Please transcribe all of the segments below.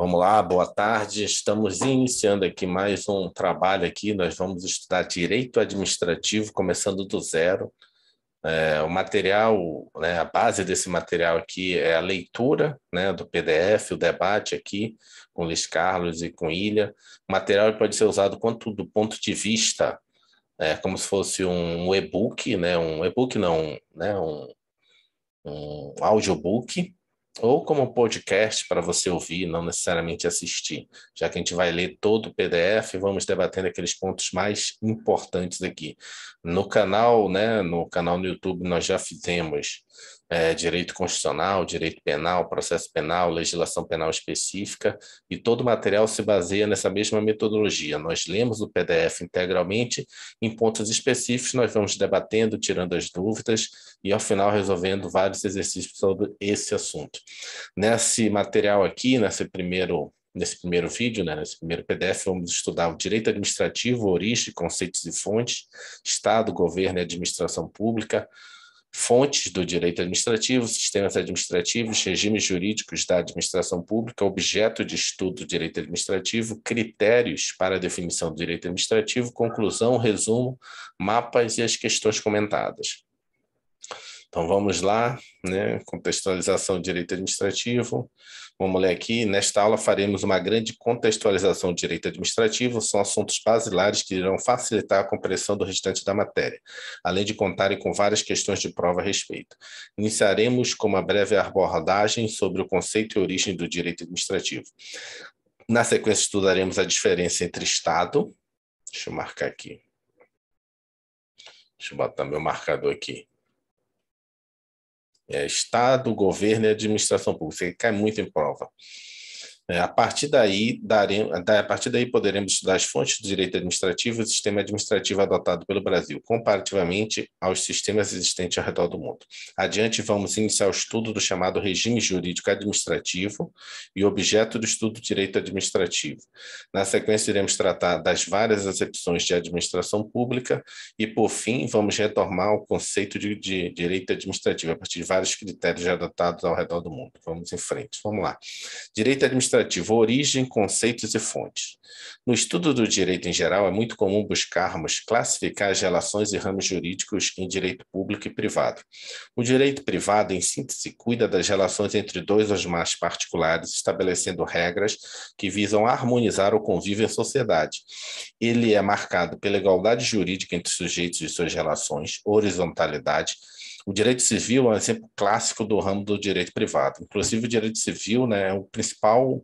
Vamos lá, boa tarde. Estamos iniciando aqui mais um trabalho aqui. Nós vamos estudar direito administrativo, começando do zero. É, o material, né, a base desse material aqui é a leitura né, do PDF, o debate aqui com Luiz Carlos e com Ilha. O material pode ser usado quanto do ponto de vista, é, como se fosse um e-book, né, um e-book não, né, um, um audiobook, ou como podcast para você ouvir, não necessariamente assistir, já que a gente vai ler todo o PDF e vamos debatendo aqueles pontos mais importantes aqui. No canal, né, no canal no YouTube nós já fizemos é, direito constitucional, direito penal, processo penal, legislação penal específica, e todo o material se baseia nessa mesma metodologia. Nós lemos o PDF integralmente, em pontos específicos nós vamos debatendo, tirando as dúvidas e, ao final, resolvendo vários exercícios sobre esse assunto. Nesse material aqui, nesse primeiro nesse primeiro vídeo, né, nesse primeiro PDF, vamos estudar o direito administrativo, origem, conceitos e fontes, Estado, governo e administração pública, fontes do direito administrativo, sistemas administrativos, regimes jurídicos da administração pública, objeto de estudo do direito administrativo, critérios para a definição do direito administrativo, conclusão, resumo, mapas e as questões comentadas. Então vamos lá, né? Contextualização de direito administrativo. Vamos ler aqui. Nesta aula faremos uma grande contextualização de direito administrativo. São assuntos basilares que irão facilitar a compreensão do restante da matéria, além de contarem com várias questões de prova a respeito. Iniciaremos com uma breve abordagem sobre o conceito e origem do direito administrativo. Na sequência, estudaremos a diferença entre Estado. Deixa eu marcar aqui. Deixa eu botar meu marcador aqui é, Estado, governo e administração pública. Você cai muito em prova. É, a, partir daí, daremos, a partir daí, poderemos estudar as fontes do direito administrativo e o sistema administrativo adotado pelo Brasil, comparativamente aos sistemas existentes ao redor do mundo. Adiante, vamos iniciar o estudo do chamado regime jurídico administrativo e objeto do estudo do direito administrativo. Na sequência, iremos tratar das várias acepções de administração pública e, por fim, vamos retomar o conceito de, de direito administrativo a partir de vários critérios já adotados ao redor do mundo. Vamos em frente, vamos lá. Direito administrativo administrativo, origem, conceitos e fontes. No estudo do direito em geral, é muito comum buscarmos classificar as relações e ramos jurídicos em direito público e privado. O direito privado, em síntese, cuida das relações entre dois ou mais particulares, estabelecendo regras que visam harmonizar o convívio em sociedade. Ele é marcado pela igualdade jurídica entre sujeitos e suas relações, horizontalidade, o direito civil é um exemplo clássico do ramo do direito privado. Inclusive, o direito civil né, é o principal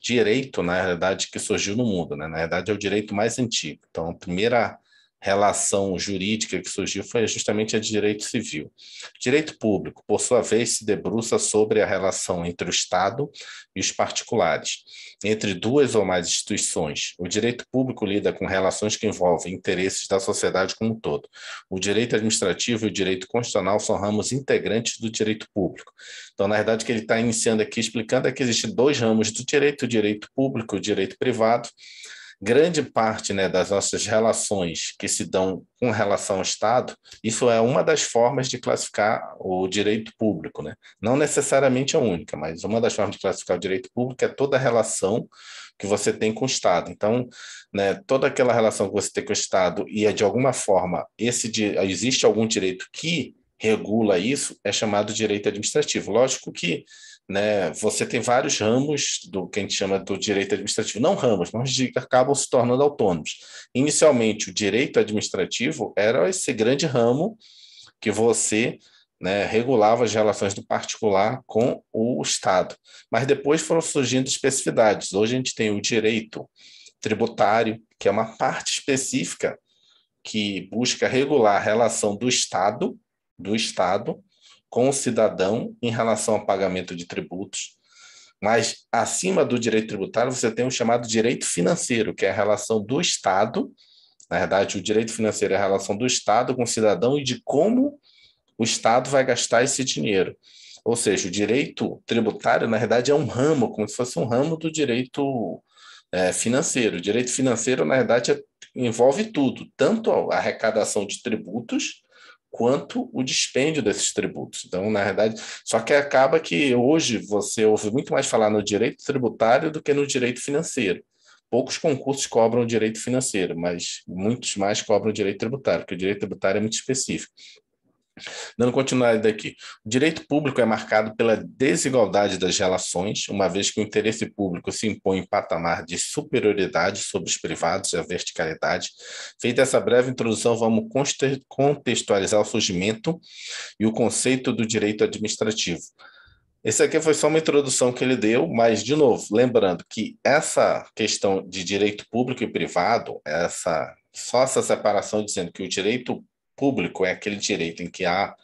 direito, né, na realidade, que surgiu no mundo. Né? Na realidade, é o direito mais antigo. Então, a primeira relação jurídica que surgiu foi justamente a de direito civil. Direito público, por sua vez, se debruça sobre a relação entre o Estado e os particulares, entre duas ou mais instituições. O direito público lida com relações que envolvem interesses da sociedade como um todo. O direito administrativo e o direito constitucional são ramos integrantes do direito público. Então, na verdade, o que ele está iniciando aqui, explicando, é que existem dois ramos do direito: o direito público e o direito privado grande parte né, das nossas relações que se dão com relação ao Estado, isso é uma das formas de classificar o direito público. Né? Não necessariamente a única, mas uma das formas de classificar o direito público é toda a relação que você tem com o Estado. Então, né, toda aquela relação que você tem com o Estado e é de alguma forma, esse existe algum direito que regula isso, é chamado direito administrativo. Lógico que né, você tem vários ramos do que a gente chama do direito administrativo, não ramos, mas acabam se tornando autônomos. Inicialmente, o direito administrativo era esse grande ramo que você né, regulava as relações do particular com o Estado. Mas depois foram surgindo especificidades. Hoje a gente tem o direito tributário, que é uma parte específica que busca regular a relação do Estado, do Estado, com o cidadão em relação ao pagamento de tributos. Mas acima do direito tributário, você tem o chamado direito financeiro, que é a relação do Estado. Na verdade, o direito financeiro é a relação do Estado com o cidadão e de como o Estado vai gastar esse dinheiro. Ou seja, o direito tributário, na verdade, é um ramo, como se fosse um ramo do direito é, financeiro. O direito financeiro, na verdade, é, envolve tudo, tanto a arrecadação de tributos, quanto o dispêndio desses tributos. Então, na verdade, só que acaba que hoje você ouve muito mais falar no direito tributário do que no direito financeiro. Poucos concursos cobram direito financeiro, mas muitos mais cobram direito tributário, porque o direito tributário é muito específico. Dando continuidade aqui, o direito público é marcado pela desigualdade das relações, uma vez que o interesse público se impõe em patamar de superioridade sobre os privados e a verticalidade. Feita essa breve introdução, vamos contextualizar o surgimento e o conceito do direito administrativo. Esse aqui foi só uma introdução que ele deu, mas, de novo, lembrando que essa questão de direito público e privado, essa só essa separação dizendo que o direito público, é aquele direito em que há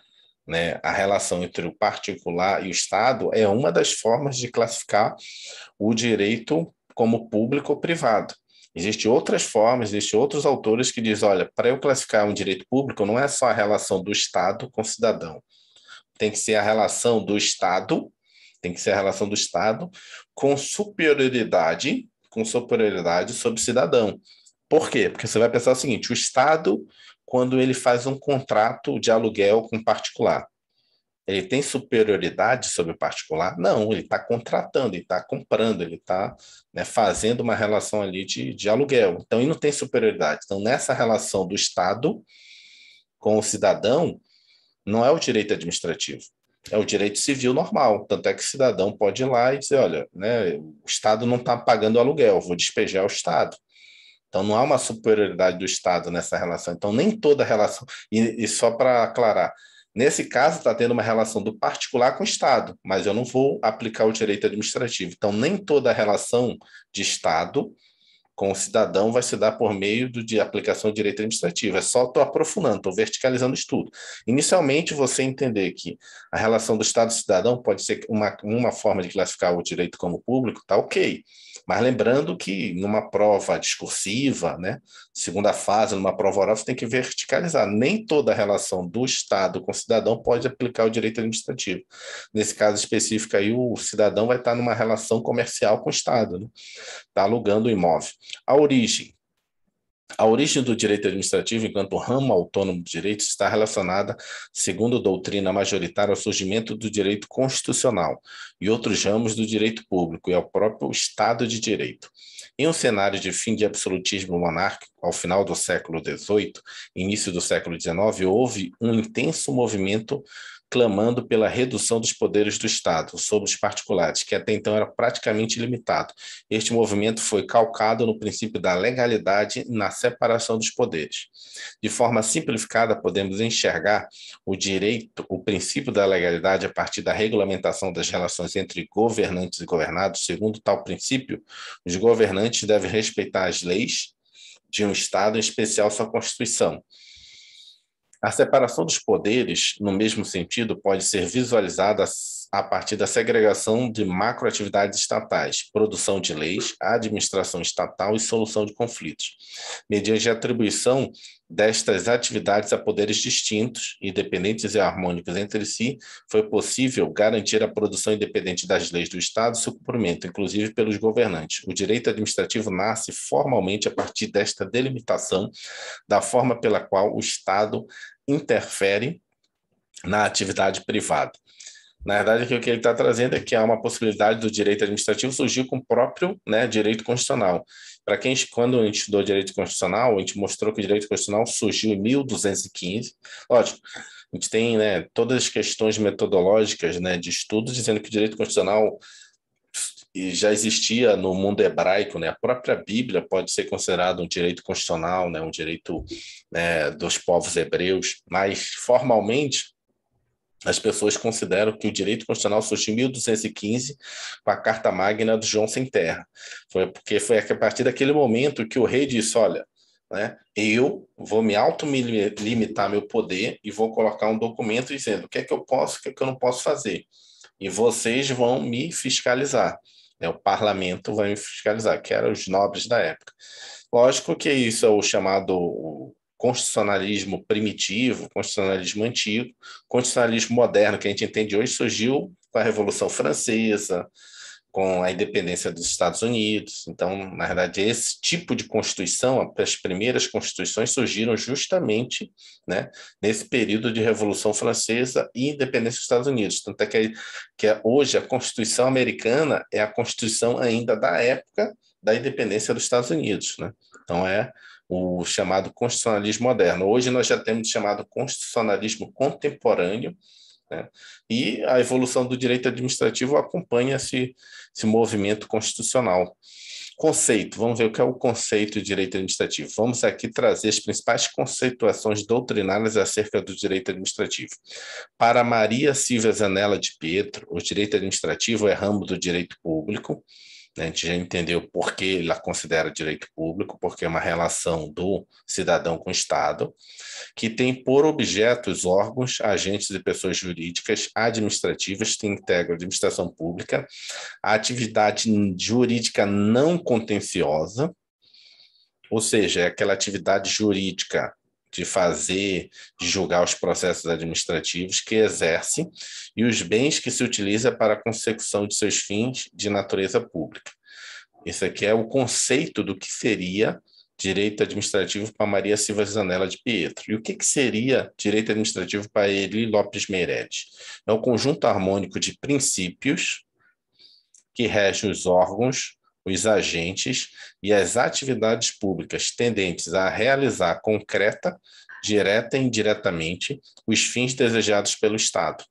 né, a relação entre o particular e o Estado, é uma das formas de classificar o direito como público ou privado. Existem outras formas, existem outros autores que dizem: olha, para eu classificar um direito público, não é só a relação do Estado com o cidadão. Tem que ser a relação do Estado, tem que ser a relação do Estado com superioridade, com superioridade sobre o cidadão. Por quê? Porque você vai pensar o seguinte: o Estado quando ele faz um contrato de aluguel com particular. Ele tem superioridade sobre o particular? Não, ele está contratando, ele está comprando, ele está né, fazendo uma relação ali de, de aluguel. Então, ele não tem superioridade. Então, nessa relação do Estado com o cidadão, não é o direito administrativo, é o direito civil normal. Tanto é que o cidadão pode ir lá e dizer: olha, né, o Estado não está pagando aluguel, vou despejar o Estado. Então não há uma superioridade do Estado nessa relação. Então nem toda relação e, e só para aclarar, nesse caso está tendo uma relação do particular com o Estado, mas eu não vou aplicar o direito administrativo. Então nem toda relação de Estado com o cidadão vai se dar por meio do, de aplicação do direito administrativo. É só estou aprofundando, estou verticalizando o estudo. Inicialmente, você entender que a relação do Estado-cidadão pode ser uma, uma forma de classificar o direito como público, tá ok. Mas lembrando que numa prova discursiva, né, segunda fase, numa prova oral, você tem que verticalizar. Nem toda a relação do Estado com o cidadão pode aplicar o direito administrativo. Nesse caso específico aí, o cidadão vai estar numa relação comercial com o Estado, está né? Tá alugando o imóvel. A origem a origem do direito administrativo enquanto ramo autônomo do direito está relacionada, segundo a doutrina majoritária, ao surgimento do direito constitucional e outros ramos do direito público e ao próprio Estado de Direito. Em um cenário de fim de absolutismo monárquico ao final do século XVIII, início do século XIX, houve um intenso movimento clamando pela redução dos poderes do Estado sobre os particulares, que até então era praticamente limitado. Este movimento foi calcado no princípio da legalidade na separação dos poderes. De forma simplificada, podemos enxergar o direito, o princípio da legalidade a partir da regulamentação das relações entre governantes e governados. Segundo tal princípio, os governantes devem respeitar as leis de um Estado, em especial sua Constituição a separação dos poderes, no mesmo sentido, pode ser visualizada a partir da segregação de macroatividades estatais, produção de leis, administração estatal e solução de conflitos, mediante a atribuição destas atividades a poderes distintos, independentes e harmônicos entre si, foi possível garantir a produção independente das leis do Estado e seu cumprimento, inclusive pelos governantes. O direito administrativo nasce formalmente a partir desta delimitação da forma pela qual o Estado interfere na atividade privada. Na verdade, o que ele está trazendo é que há uma possibilidade do direito administrativo surgir com o próprio né, direito constitucional. Para quem, quando a gente estudou direito constitucional, a gente mostrou que o direito constitucional surgiu em 1215. Lógico, a gente tem né, todas as questões metodológicas né, de estudo dizendo que o direito constitucional já existia no mundo hebraico, né? A própria Bíblia pode ser considerada um direito constitucional, né? Um direito né, dos povos hebreus, mas formalmente as pessoas consideram que o direito constitucional surgiu em 1215 com a Carta Magna do João Sem Terra. Foi porque foi a partir daquele momento que o rei disse: olha, né, eu vou me auto-limitar meu poder e vou colocar um documento dizendo o que é que eu posso, o que é que eu não posso fazer. E vocês vão me fiscalizar. Né, o parlamento vai me fiscalizar, que eram os nobres da época. Lógico que isso é o chamado constitucionalismo primitivo, constitucionalismo antigo, constitucionalismo moderno que a gente entende hoje surgiu com a Revolução Francesa, com a independência dos Estados Unidos. Então, na verdade, esse tipo de constituição, as primeiras constituições surgiram justamente né, nesse período de Revolução Francesa e independência dos Estados Unidos. Tanto é que, que é hoje a Constituição americana é a Constituição ainda da época da independência dos Estados Unidos. Né? Então, é o chamado constitucionalismo moderno. Hoje nós já temos o chamado constitucionalismo contemporâneo, né? e a evolução do direito administrativo acompanha esse, esse movimento constitucional. Conceito, vamos ver o que é o conceito de direito administrativo. Vamos aqui trazer as principais conceituações doutrinárias acerca do direito administrativo. Para Maria Silvia Zanella de Pietro, o direito administrativo é ramo do direito público, a gente já entendeu por que ela considera direito público, porque é uma relação do cidadão com o Estado, que tem por objeto os órgãos, agentes e pessoas jurídicas administrativas que integram a administração pública, a atividade jurídica não contenciosa, ou seja, é aquela atividade jurídica de fazer, de julgar os processos administrativos que exerce e os bens que se utiliza para a consecução de seus fins de natureza pública. Esse aqui é o conceito do que seria direito administrativo para Maria Silva Zanella de Pietro. E o que, que seria direito administrativo para Eli Lopes Meireles? É o um conjunto harmônico de princípios que rege os órgãos os agentes e as atividades públicas tendentes a realizar concreta, direta e indiretamente os fins desejados pelo Estado,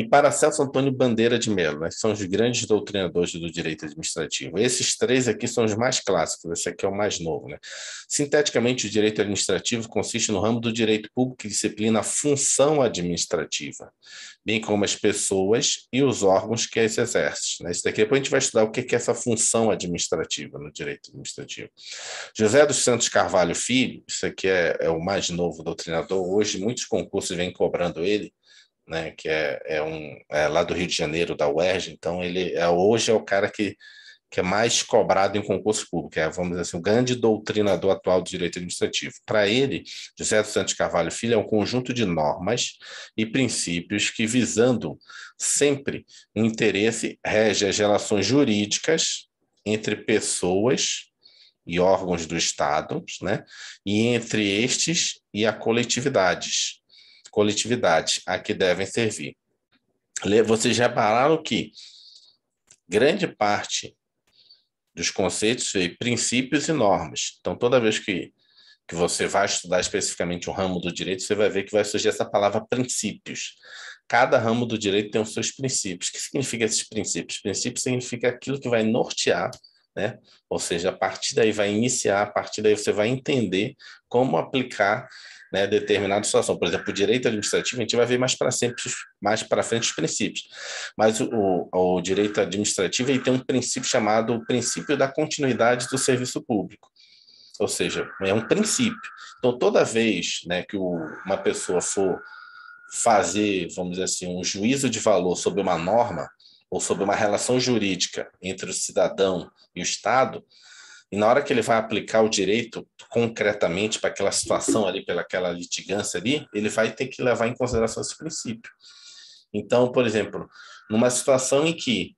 e para Celso Antônio Bandeira de Mello, né, são os grandes doutrinadores do direito administrativo. Esses três aqui são os mais clássicos, esse aqui é o mais novo. Né? Sinteticamente, o direito administrativo consiste no ramo do direito público que disciplina a função administrativa, bem como as pessoas e os órgãos que as exercem. Né? Isso daqui depois a gente vai estudar o que é essa função administrativa no direito administrativo. José dos Santos Carvalho Filho, isso aqui é, é o mais novo doutrinador, hoje muitos concursos vêm cobrando ele, né, que é, é um é lá do Rio de Janeiro, da UERJ, então ele é, hoje é o cara que, que é mais cobrado em concurso público, é, vamos dizer assim, o grande doutrinador atual do direito administrativo. Para ele, José Santos Carvalho Filho é um conjunto de normas e princípios que, visando sempre o um interesse, rege as relações jurídicas entre pessoas e órgãos do Estado, né, e entre estes e a coletividades coletividade a que devem servir. Vocês já repararam que grande parte dos conceitos e princípios e normas. Então, toda vez que, que você vai estudar especificamente um ramo do direito, você vai ver que vai surgir essa palavra princípios. Cada ramo do direito tem os seus princípios. O que significa esses princípios? Princípios significa aquilo que vai nortear, né? ou seja, a partir daí vai iniciar, a partir daí você vai entender como aplicar né, determinada situação. Por exemplo, o direito administrativo, a gente vai ver mais para sempre, mais para frente os princípios. Mas o, o, direito administrativo tem um princípio chamado o princípio da continuidade do serviço público. Ou seja, é um princípio. Então, toda vez né, que o, uma pessoa for fazer, vamos dizer assim, um juízo de valor sobre uma norma ou sobre uma relação jurídica entre o cidadão e o Estado, e na hora que ele vai aplicar o direito concretamente para aquela situação ali, pelaquela litigância ali, ele vai ter que levar em consideração esse princípio. Então, por exemplo, numa situação em que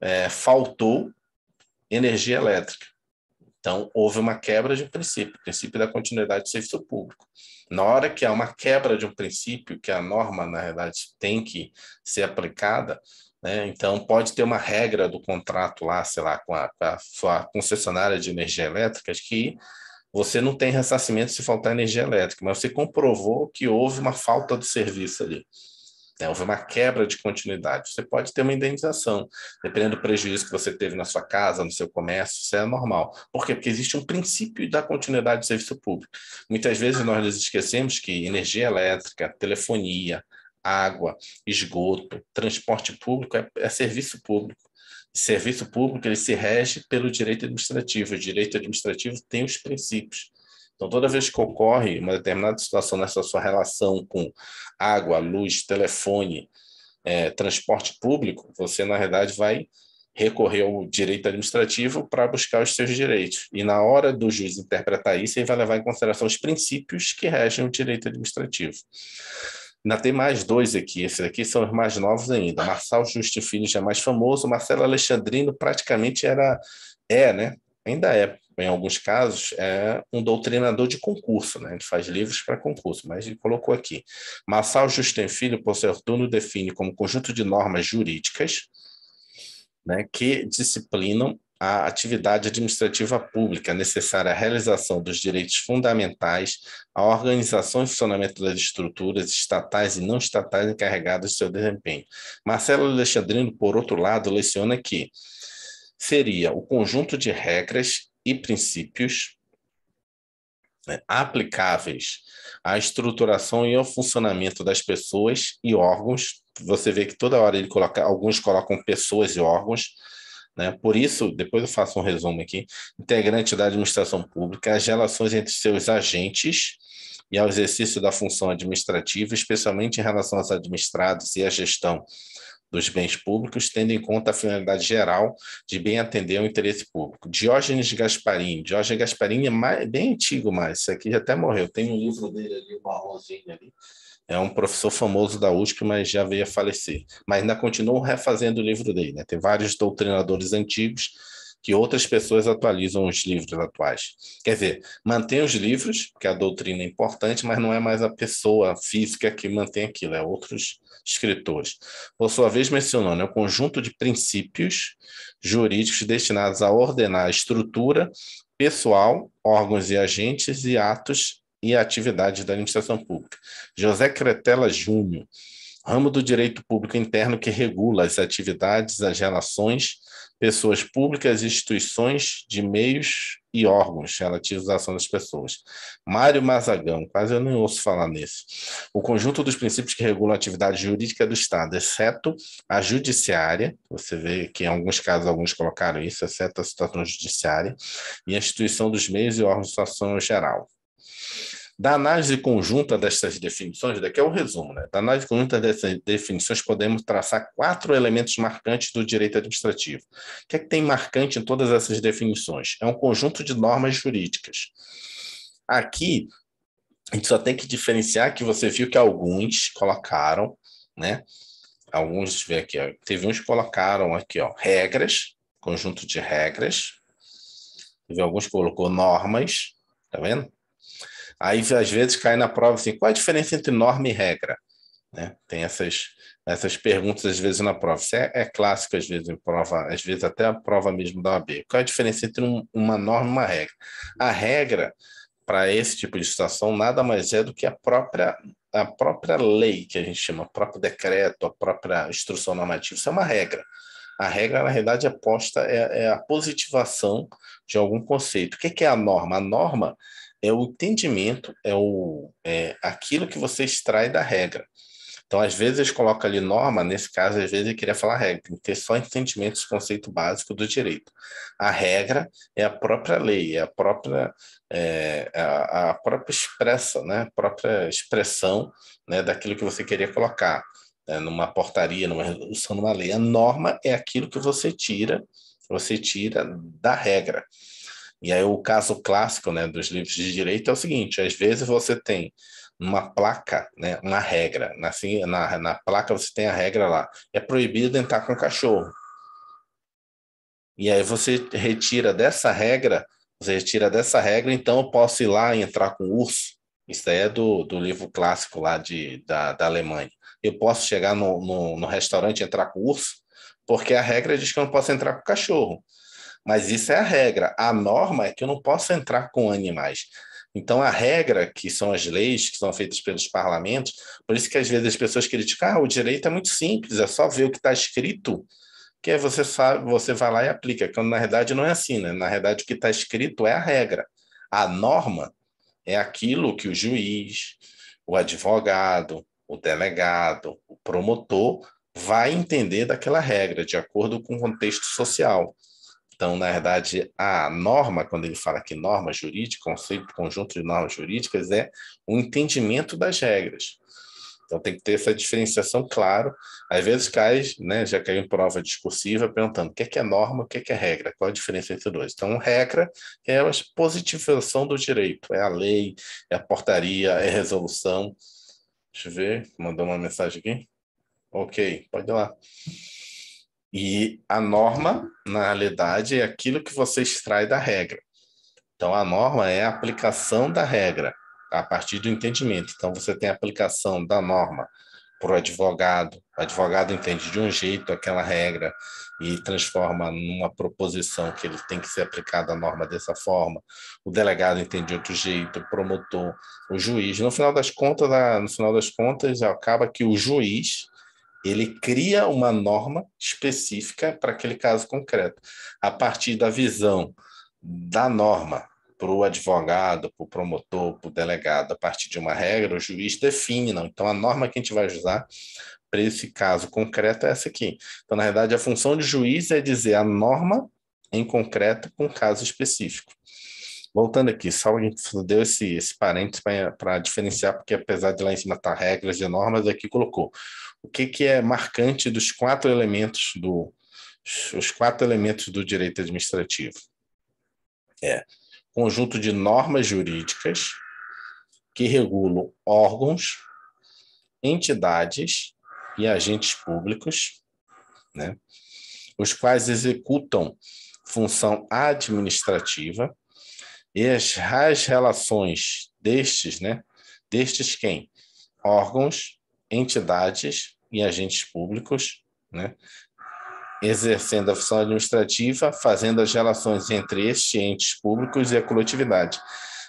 é, faltou energia elétrica, então houve uma quebra de um princípio, o princípio da continuidade do serviço público. Na hora que há uma quebra de um princípio que é a norma, na realidade, tem que ser aplicada, né? Então, pode ter uma regra do contrato lá, sei lá, com a, com a sua concessionária de energia elétrica, que você não tem ressarcimento se faltar energia elétrica, mas você comprovou que houve uma falta de serviço ali. Né? Houve uma quebra de continuidade. Você pode ter uma indenização, dependendo do prejuízo que você teve na sua casa, no seu comércio, isso é normal. Por quê? Porque existe um princípio da continuidade do serviço público. Muitas vezes nós nos esquecemos que energia elétrica, telefonia, água, esgoto, transporte público é, é serviço público. serviço público ele se rege pelo direito administrativo. O direito administrativo tem os princípios. Então, toda vez que ocorre uma determinada situação nessa sua relação com água, luz, telefone, é, transporte público, você, na realidade, vai recorrer ao direito administrativo para buscar os seus direitos. E na hora do juiz interpretar isso, ele vai levar em consideração os princípios que regem o direito administrativo. Ainda tem mais dois aqui. Esses aqui são os mais novos ainda. Marçal Justo Filho já é mais famoso. Marcelo Alexandrino praticamente era, é, né? Ainda é, em alguns casos, é um doutrinador de concurso, né? Ele faz livros para concurso, mas ele colocou aqui. Marçal Justo Filho, por seu turno, define como conjunto de normas jurídicas né, que disciplinam a atividade administrativa pública é necessária à realização dos direitos fundamentais, à organização e funcionamento das estruturas estatais e não estatais encarregadas do seu desempenho. Marcelo Alexandrino, por outro lado, leciona que seria o conjunto de regras e princípios né, aplicáveis à estruturação e ao funcionamento das pessoas e órgãos. Você vê que toda hora ele coloca, alguns colocam pessoas e órgãos, né? Por isso, depois eu faço um resumo aqui: integrante da administração pública, as relações entre seus agentes e ao exercício da função administrativa, especialmente em relação aos administrados e à gestão dos bens públicos, tendo em conta a finalidade geral de bem atender o interesse público. Diógenes Gasparini. Diógenes Gasparini é mais, bem antigo mas isso aqui já até morreu. Tem um livro dele ali, o marronzinho ali, é um professor famoso da USP, mas já veio a falecer. Mas ainda continuam refazendo o livro dele, né? Tem vários doutrinadores antigos que outras pessoas atualizam os livros atuais. Quer dizer, mantém os livros, porque a doutrina é importante, mas não é mais a pessoa física que mantém aquilo, é outros escritores. Por sua vez, mencionou né, o conjunto de princípios jurídicos destinados a ordenar a estrutura pessoal, órgãos e agentes e atos e atividades da administração pública. José Cretela Júnior, ramo do direito público interno que regula as atividades, as relações, pessoas públicas, instituições de meios e órgãos relativos à ação das pessoas. Mário Mazagão, quase eu nem ouço falar nisso. O conjunto dos princípios que regulam a atividade jurídica do Estado, exceto a judiciária, você vê que em alguns casos alguns colocaram isso, exceto a situação judiciária, e a instituição dos meios e órgãos de situação geral. Da análise conjunta dessas definições, daqui é o resumo, né? Da análise conjunta dessas definições, podemos traçar quatro elementos marcantes do direito administrativo. O que é que tem marcante em todas essas definições? É um conjunto de normas jurídicas. Aqui, a gente só tem que diferenciar que você viu que alguns colocaram, né? Alguns, vê aqui, ó, teve uns que colocaram aqui, ó, regras, conjunto de regras. Teve alguns que colocou normas, tá vendo? Aí, às vezes, cai na prova assim: qual a diferença entre norma e regra? Né? Tem essas, essas perguntas, às vezes, na prova. Isso é, é clássico, às vezes, em prova, às vezes, até a prova mesmo da OAB. Qual é a diferença entre um, uma norma e uma regra? A regra, para esse tipo de situação, nada mais é do que a própria a própria lei que a gente chama, o próprio decreto, a própria instrução normativa, isso é uma regra. A regra, na realidade, é posta, é, é a positivação de algum conceito. O que é a norma? A norma é o entendimento, é, o, é aquilo que você extrai da regra. Então, às vezes, coloca ali norma, nesse caso, às vezes, eu queria falar regra, tem que ter só entendimento do conceito básico do direito. A regra é a própria lei, é a própria, é, a, a, própria expressa, né? a própria expressão né? daquilo que você queria colocar né? numa portaria, numa resolução, numa lei. A norma é aquilo que você tira, você tira da regra. E aí o caso clássico né, dos livros de direito é o seguinte: às vezes você tem uma placa, né, uma regra. Na, na, na placa você tem a regra lá. É proibido entrar com cachorro. E aí você retira dessa regra, você retira dessa regra, então eu posso ir lá e entrar com urso. Isso aí é do, do livro clássico lá de, da, da Alemanha. Eu posso chegar no, no, no restaurante e entrar com urso, porque a regra diz que eu não posso entrar com cachorro. Mas isso é a regra. A norma é que eu não posso entrar com animais. Então, a regra, que são as leis que são feitas pelos parlamentos, por isso que às vezes as pessoas criticam, ah, o direito é muito simples, é só ver o que está escrito, que aí você, sabe, você vai lá e aplica, quando na verdade não é assim, né? Na verdade, o que está escrito é a regra. A norma é aquilo que o juiz, o advogado, o delegado, o promotor vai entender daquela regra, de acordo com o contexto social. Então, na verdade, a norma, quando ele fala que norma jurídica, conceito, conjunto de normas jurídicas, é o entendimento das regras. Então, tem que ter essa diferenciação, claro. Às vezes cai, né, já caiu em prova discursiva, perguntando o que é, que é norma, o que é, que é regra, qual a diferença entre dois. Então, regra é a positivização do direito, é a lei, é a portaria, é a resolução. Deixa eu ver, mandou uma mensagem aqui. Ok, pode ir lá. E a norma, na realidade, é aquilo que você extrai da regra. Então, a norma é a aplicação da regra a partir do entendimento. Então, você tem a aplicação da norma para o advogado. O advogado entende de um jeito aquela regra e transforma numa proposição que ele tem que ser aplicada a norma dessa forma. O delegado entende de outro jeito, o promotor, o juiz. No final das contas, no final das contas, acaba que o juiz ele cria uma norma específica para aquele caso concreto. A partir da visão da norma para o advogado, para o promotor, para o delegado, a partir de uma regra, o juiz define, não. Então, a norma que a gente vai usar para esse caso concreto é essa aqui. Então, na verdade, a função do juiz é dizer a norma em concreto com um caso específico. Voltando aqui, só a gente deu esse, esse parênteses para diferenciar, porque apesar de lá em cima estar tá regras e normas, aqui colocou o que, que é marcante dos quatro elementos do os quatro elementos do direito administrativo. É conjunto de normas jurídicas que regulam órgãos, entidades e agentes públicos, né? os quais executam função administrativa e as, as relações destes, né? Destes quem? Órgãos, entidades e agentes públicos, né, exercendo a função administrativa, fazendo as relações entre estes entes públicos e a coletividade.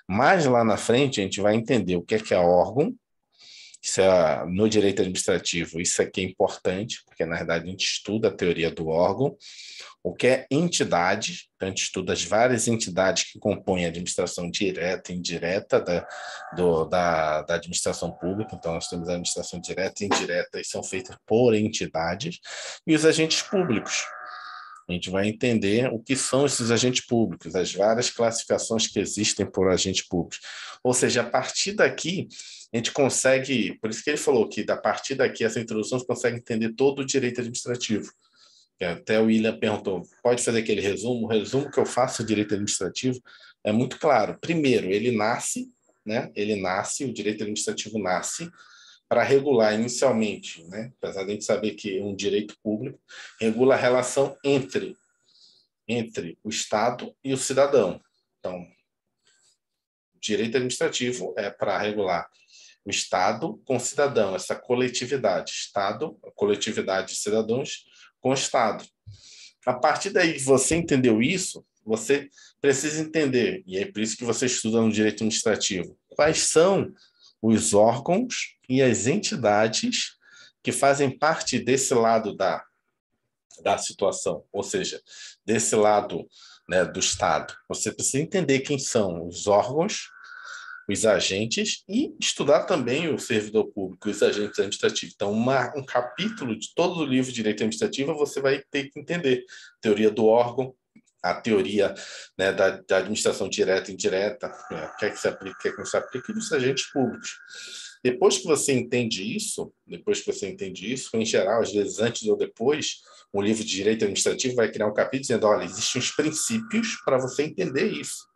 Mas lá na frente a gente vai entender o que é que é órgão, isso é, no direito administrativo, isso aqui é, é importante, porque na verdade a gente estuda a teoria do órgão, o que é entidade, então a gente estuda as várias entidades que compõem a administração direta e indireta da, do, da, da administração pública, então nós temos a administração direta e indireta e são feitas por entidades, e os agentes públicos, a gente vai entender o que são esses agentes públicos, as várias classificações que existem por agentes públicos. Ou seja, a partir daqui, a gente consegue, por isso que ele falou que a partir daqui, essa introdução, você consegue entender todo o direito administrativo. Até o William perguntou, pode fazer aquele resumo? O resumo que eu faço do direito administrativo é muito claro. Primeiro, ele nasce, né? ele nasce, o direito administrativo nasce, para regular inicialmente, né, apesar de a gente saber que é um direito público, regula a relação entre, entre o Estado e o cidadão. Então, direito administrativo é para regular o Estado com o cidadão, essa coletividade, Estado, coletividade de cidadãos com o Estado. A partir daí que você entendeu isso, você precisa entender, e é por isso que você estuda no direito administrativo, quais são os órgãos e as entidades que fazem parte desse lado da, da situação, ou seja, desse lado né, do Estado. Você precisa entender quem são os órgãos, os agentes e estudar também o servidor público, os agentes administrativos. Então, uma, um capítulo de todo o livro de direito administrativo você vai ter que entender teoria do órgão, a teoria né, da, da, administração direta e indireta, né, o né, que é que se aplica, o que é que não se aplica, e dos agentes públicos. Depois que você entende isso, depois que você entende isso, em geral, às vezes antes ou depois, o livro de direito administrativo vai criar um capítulo dizendo: olha, existem os princípios para você entender isso.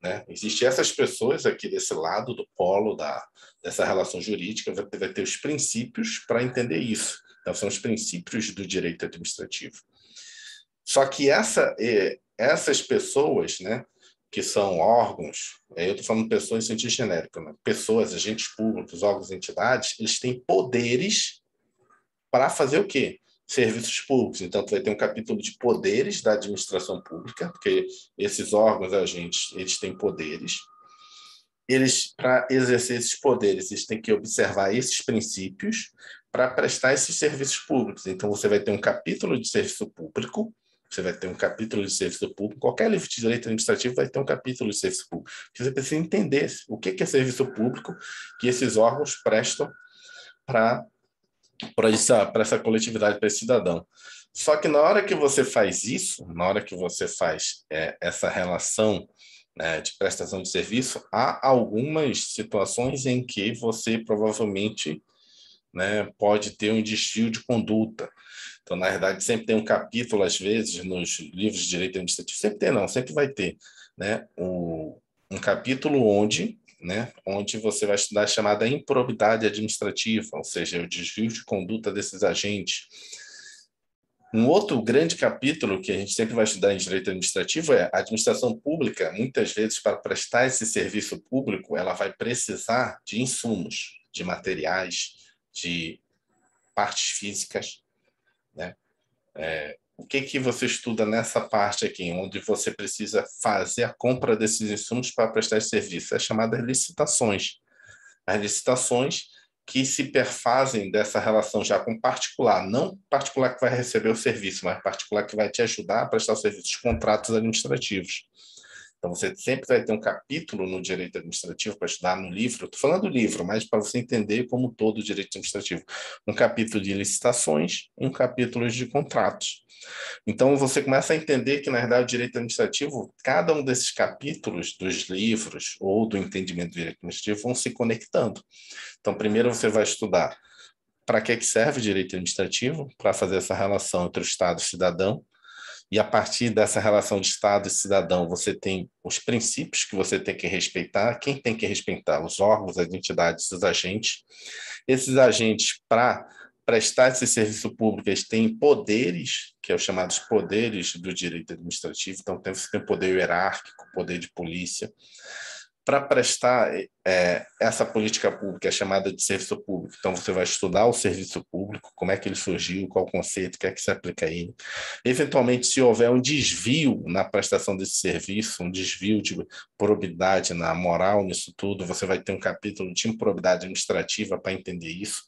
Né? Existem essas pessoas aqui desse lado do polo da, dessa relação jurídica, vai, vai ter os princípios para entender isso. Então, são os princípios do direito administrativo. Só que essa, eh, essas pessoas, né, que são órgãos, é, eu estou falando pessoas em sentido genérico, né? pessoas, agentes públicos, órgãos, entidades, eles têm poderes para fazer o quê? Serviços públicos. Então, tu vai ter um capítulo de poderes da administração pública, porque esses órgãos, agentes, eles têm poderes. Eles, para exercer esses poderes, eles têm que observar esses princípios para prestar esses serviços públicos. Então, você vai ter um capítulo de serviço público, você vai ter um capítulo de serviço público. Qualquer livro de direito administrativo vai ter um capítulo de serviço público. Você precisa entender o que é serviço público que esses órgãos prestam para para essa, essa coletividade, para esse cidadão. Só que na hora que você faz isso, na hora que você faz é, essa relação né, de prestação de serviço, há algumas situações em que você provavelmente né, pode ter um desvio de conduta. Então, na verdade, sempre tem um capítulo, às vezes, nos livros de direito administrativo, sempre tem, não, sempre vai ter, né? O, um capítulo onde, né, onde você vai estudar a chamada improbidade administrativa, ou seja, o desvio de conduta desses agentes. Um outro grande capítulo que a gente sempre vai estudar em direito administrativo é a administração pública, muitas vezes, para prestar esse serviço público, ela vai precisar de insumos, de materiais, de partes físicas, né? É, o que, que você estuda nessa parte aqui, onde você precisa fazer a compra desses insumos para prestar esse serviço? É chamada licitações. As licitações que se perfazem dessa relação já com particular, não particular que vai receber o serviço, mas particular que vai te ajudar a prestar o serviço, os contratos administrativos. Então, você sempre vai ter um capítulo no direito administrativo para estudar no livro. Estou falando do livro, mas para você entender como todo o direito administrativo. Um capítulo de licitações, um capítulo de contratos. Então, você começa a entender que, na verdade, o direito administrativo, cada um desses capítulos dos livros ou do entendimento do direito administrativo vão se conectando. Então, primeiro você vai estudar para que, é que serve o direito administrativo, para fazer essa relação entre o Estado e o cidadão, e a partir dessa relação de Estado e cidadão, você tem os princípios que você tem que respeitar, quem tem que respeitar? Os órgãos, as entidades, os agentes. Esses agentes, para prestar esse serviço público, eles têm poderes, que é os chamados poderes do direito administrativo, então você tem poder hierárquico, poder de polícia para prestar é, essa política pública é chamada de serviço público. Então, você vai estudar o serviço público, como é que ele surgiu, qual o conceito, que é que se aplica a ele. Eventualmente, se houver um desvio na prestação desse serviço, um desvio de probidade na moral, nisso tudo, você vai ter um capítulo de improbidade administrativa para entender isso.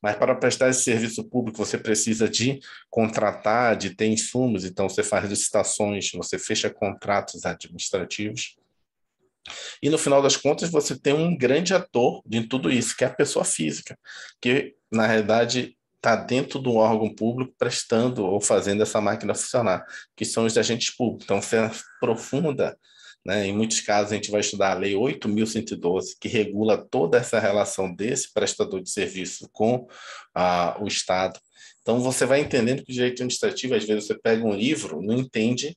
Mas para prestar esse serviço público, você precisa de contratar, de ter insumos, então você faz licitações, você fecha contratos administrativos e no final das contas, você tem um grande ator de tudo isso, que é a pessoa física, que na realidade está dentro do órgão público prestando ou fazendo essa máquina funcionar, que são os agentes públicos. Então, você profunda né? em muitos casos, a gente vai estudar a Lei 8.112, que regula toda essa relação desse prestador de serviço com ah, o Estado. Então, você vai entendendo que o direito administrativo, às vezes, você pega um livro, não entende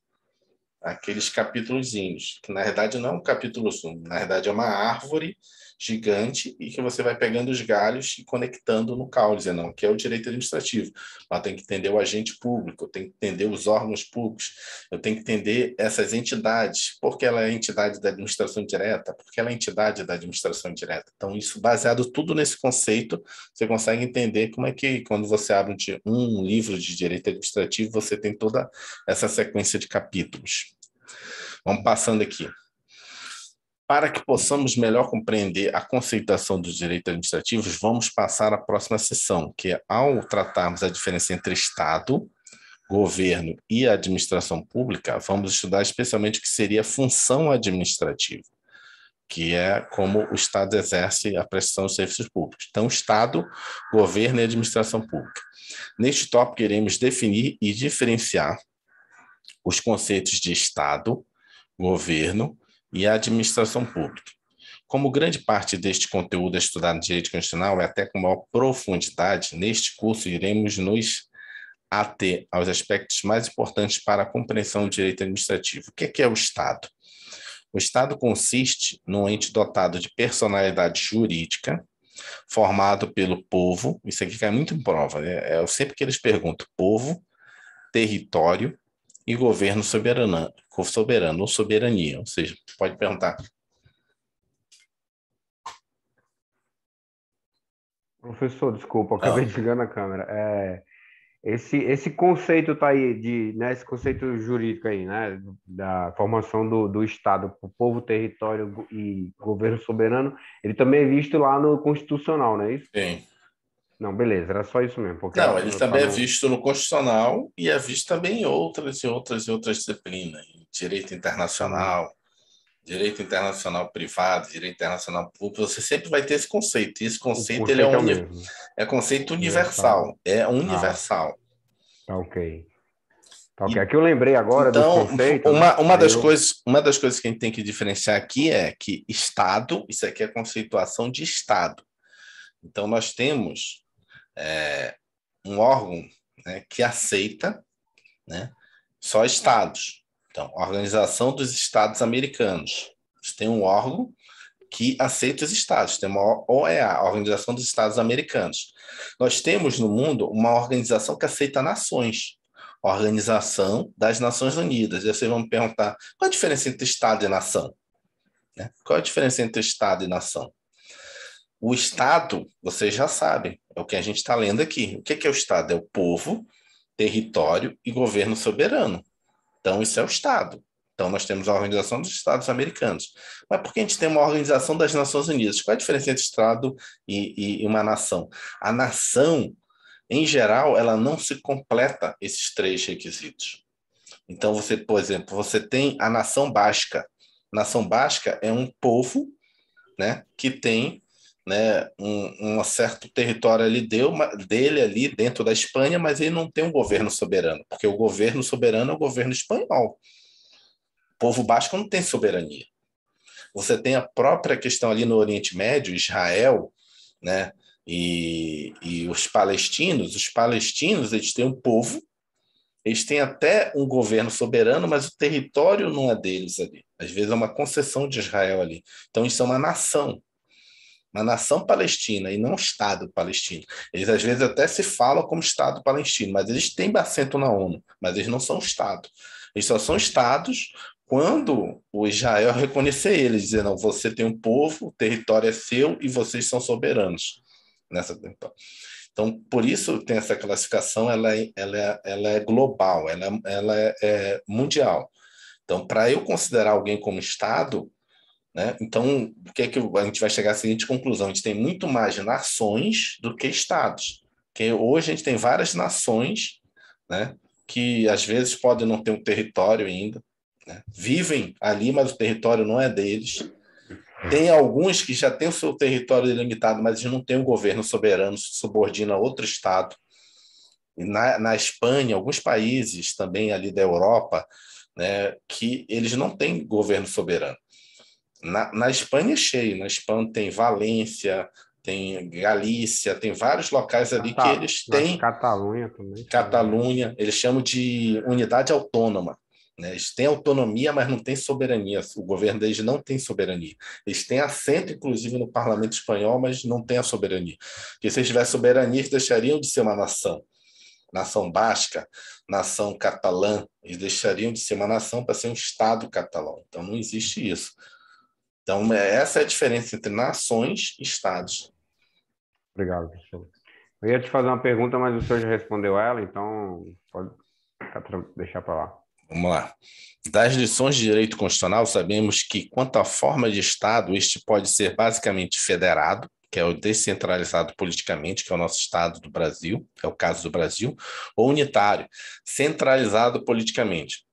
aqueles capítulozinhos, que na verdade não é um capítulo sumo, na verdade é uma árvore gigante e que você vai pegando os galhos e conectando no cáulice, não, que é o direito administrativo. Mas tem que entender o agente público, tem que entender os órgãos públicos, eu tenho que entender essas entidades, porque ela é entidade da administração direta, porque ela é entidade da administração direta. Então, isso baseado tudo nesse conceito, você consegue entender como é que quando você abre um livro de direito administrativo, você tem toda essa sequência de capítulos. Vamos passando aqui. Para que possamos melhor compreender a conceituação dos direitos administrativos, vamos passar à próxima sessão, que é ao tratarmos a diferença entre Estado, governo e administração pública, vamos estudar especialmente o que seria função administrativa, que é como o Estado exerce a prestação de serviços públicos. Então, Estado, governo e administração pública. Neste tópico, iremos definir e diferenciar os conceitos de Estado, governo e a administração pública. Como grande parte deste conteúdo é estudado em direito constitucional e é até com maior profundidade, neste curso iremos nos ater aos aspectos mais importantes para a compreensão do direito administrativo. O é que é o Estado? O Estado consiste num ente dotado de personalidade jurídica, formado pelo povo, isso aqui cai muito em prova, né? É, eu sempre que eles perguntam povo, território e governo soberano, soberano ou soberania. Ou seja, pode perguntar. Professor, desculpa, ah. acabei de ligar na câmera. É, esse, esse conceito tá aí, de, né, esse conceito jurídico aí, né, da formação do, do Estado por povo, território e governo soberano, ele também é visto lá no Constitucional, não é isso? Sim. Não, beleza, era só isso mesmo. Porque não, ele também é falou... é visto no Constitucional e é visto também em outras e outras e outras disciplinas, em direito internacional, direito internacional privado, direito internacional público, você sempre vai ter esse conceito. E esse conceito, conceito ele é, é, uni... é conceito universal, universal. é ah. universal. Ah, ok. Tá ok. Aqui eu lembrei agora então, Uma, uma, das eu... coisas, uma das coisas que a gente tem que diferenciar aqui é que Estado, isso aqui é conceituação de Estado. Então, nós temos é, um órgão né, que aceita né, só estados. Então, Organização dos Estados Americanos. Tem um órgão que aceita os estados, tem uma OEA, Organização dos Estados Americanos. Nós temos no mundo uma organização que aceita nações, Organização das Nações Unidas. E vocês vão me perguntar, qual a diferença entre Estado e nação? Né? Qual a diferença entre Estado e nação? O Estado, vocês já sabem, é o que a gente está lendo aqui. O que é, que é o Estado? É o povo, território e governo soberano. Então, isso é o Estado. Então, nós temos a Organização dos Estados Americanos. Mas por que a gente tem uma Organização das Nações Unidas? Qual é a diferença entre Estado e, e, uma nação? A nação, em geral, ela não se completa esses três requisitos. Então, você, por exemplo, você tem a nação basca. Nação basca é um povo né, que tem né, um, um, certo território ali deu, dele ali dentro da Espanha, mas ele não tem um governo soberano, porque o governo soberano é o governo espanhol. O povo basco não tem soberania. Você tem a própria questão ali no Oriente Médio, Israel, né, e, e os palestinos. Os palestinos eles têm um povo, eles têm até um governo soberano, mas o território não é deles ali. Às vezes é uma concessão de Israel ali. Então, isso é uma nação na nação palestina e não Estado palestino. Eles às vezes até se falam como Estado palestino, mas eles têm assento na ONU, mas eles não são Estado. Eles só são Estados quando o Israel reconhecer eles, dizer, não, você tem um povo, o território é seu e vocês são soberanos. Nessa então, por isso tem essa classificação, ela é, ela é, ela é global, ela, ela é, é mundial. Então, para eu considerar alguém como Estado, né? Então, o que é que a gente vai chegar à seguinte conclusão? A gente tem muito mais nações do que estados. Porque hoje a gente tem várias nações né, que às vezes podem não ter um território ainda, né? vivem ali, mas o território não é deles. Tem alguns que já têm o seu território delimitado, mas eles não têm um governo soberano, subordina a outro Estado. E na, na Espanha, alguns países também ali da Europa, né, que eles não têm governo soberano. Na, na Espanha é cheio, na Espanha tem Valência, tem Galícia, tem vários locais ali que eles têm. Catalunha também. Catalunha, eles chamam de unidade autônoma. Né? Eles têm autonomia, mas não têm soberania. O governo deles não tem soberania. Eles têm assento, inclusive, no parlamento espanhol, mas não têm a soberania. Porque se eles tivessem soberania, eles deixariam de ser uma nação. Nação basca, nação catalã, eles deixariam de ser uma nação para ser um Estado catalão. Então não existe isso. Então, é, essa é a diferença entre nações e estados. Obrigado, professor. Eu ia te fazer uma pergunta, mas o senhor já respondeu ela, então pode deixar para lá. Vamos lá. Das lições de direito constitucional, sabemos que, quanto à forma de Estado, este pode ser basicamente federado, que é o descentralizado politicamente, que é o nosso Estado do Brasil, é o caso do Brasil, ou unitário, centralizado politicamente,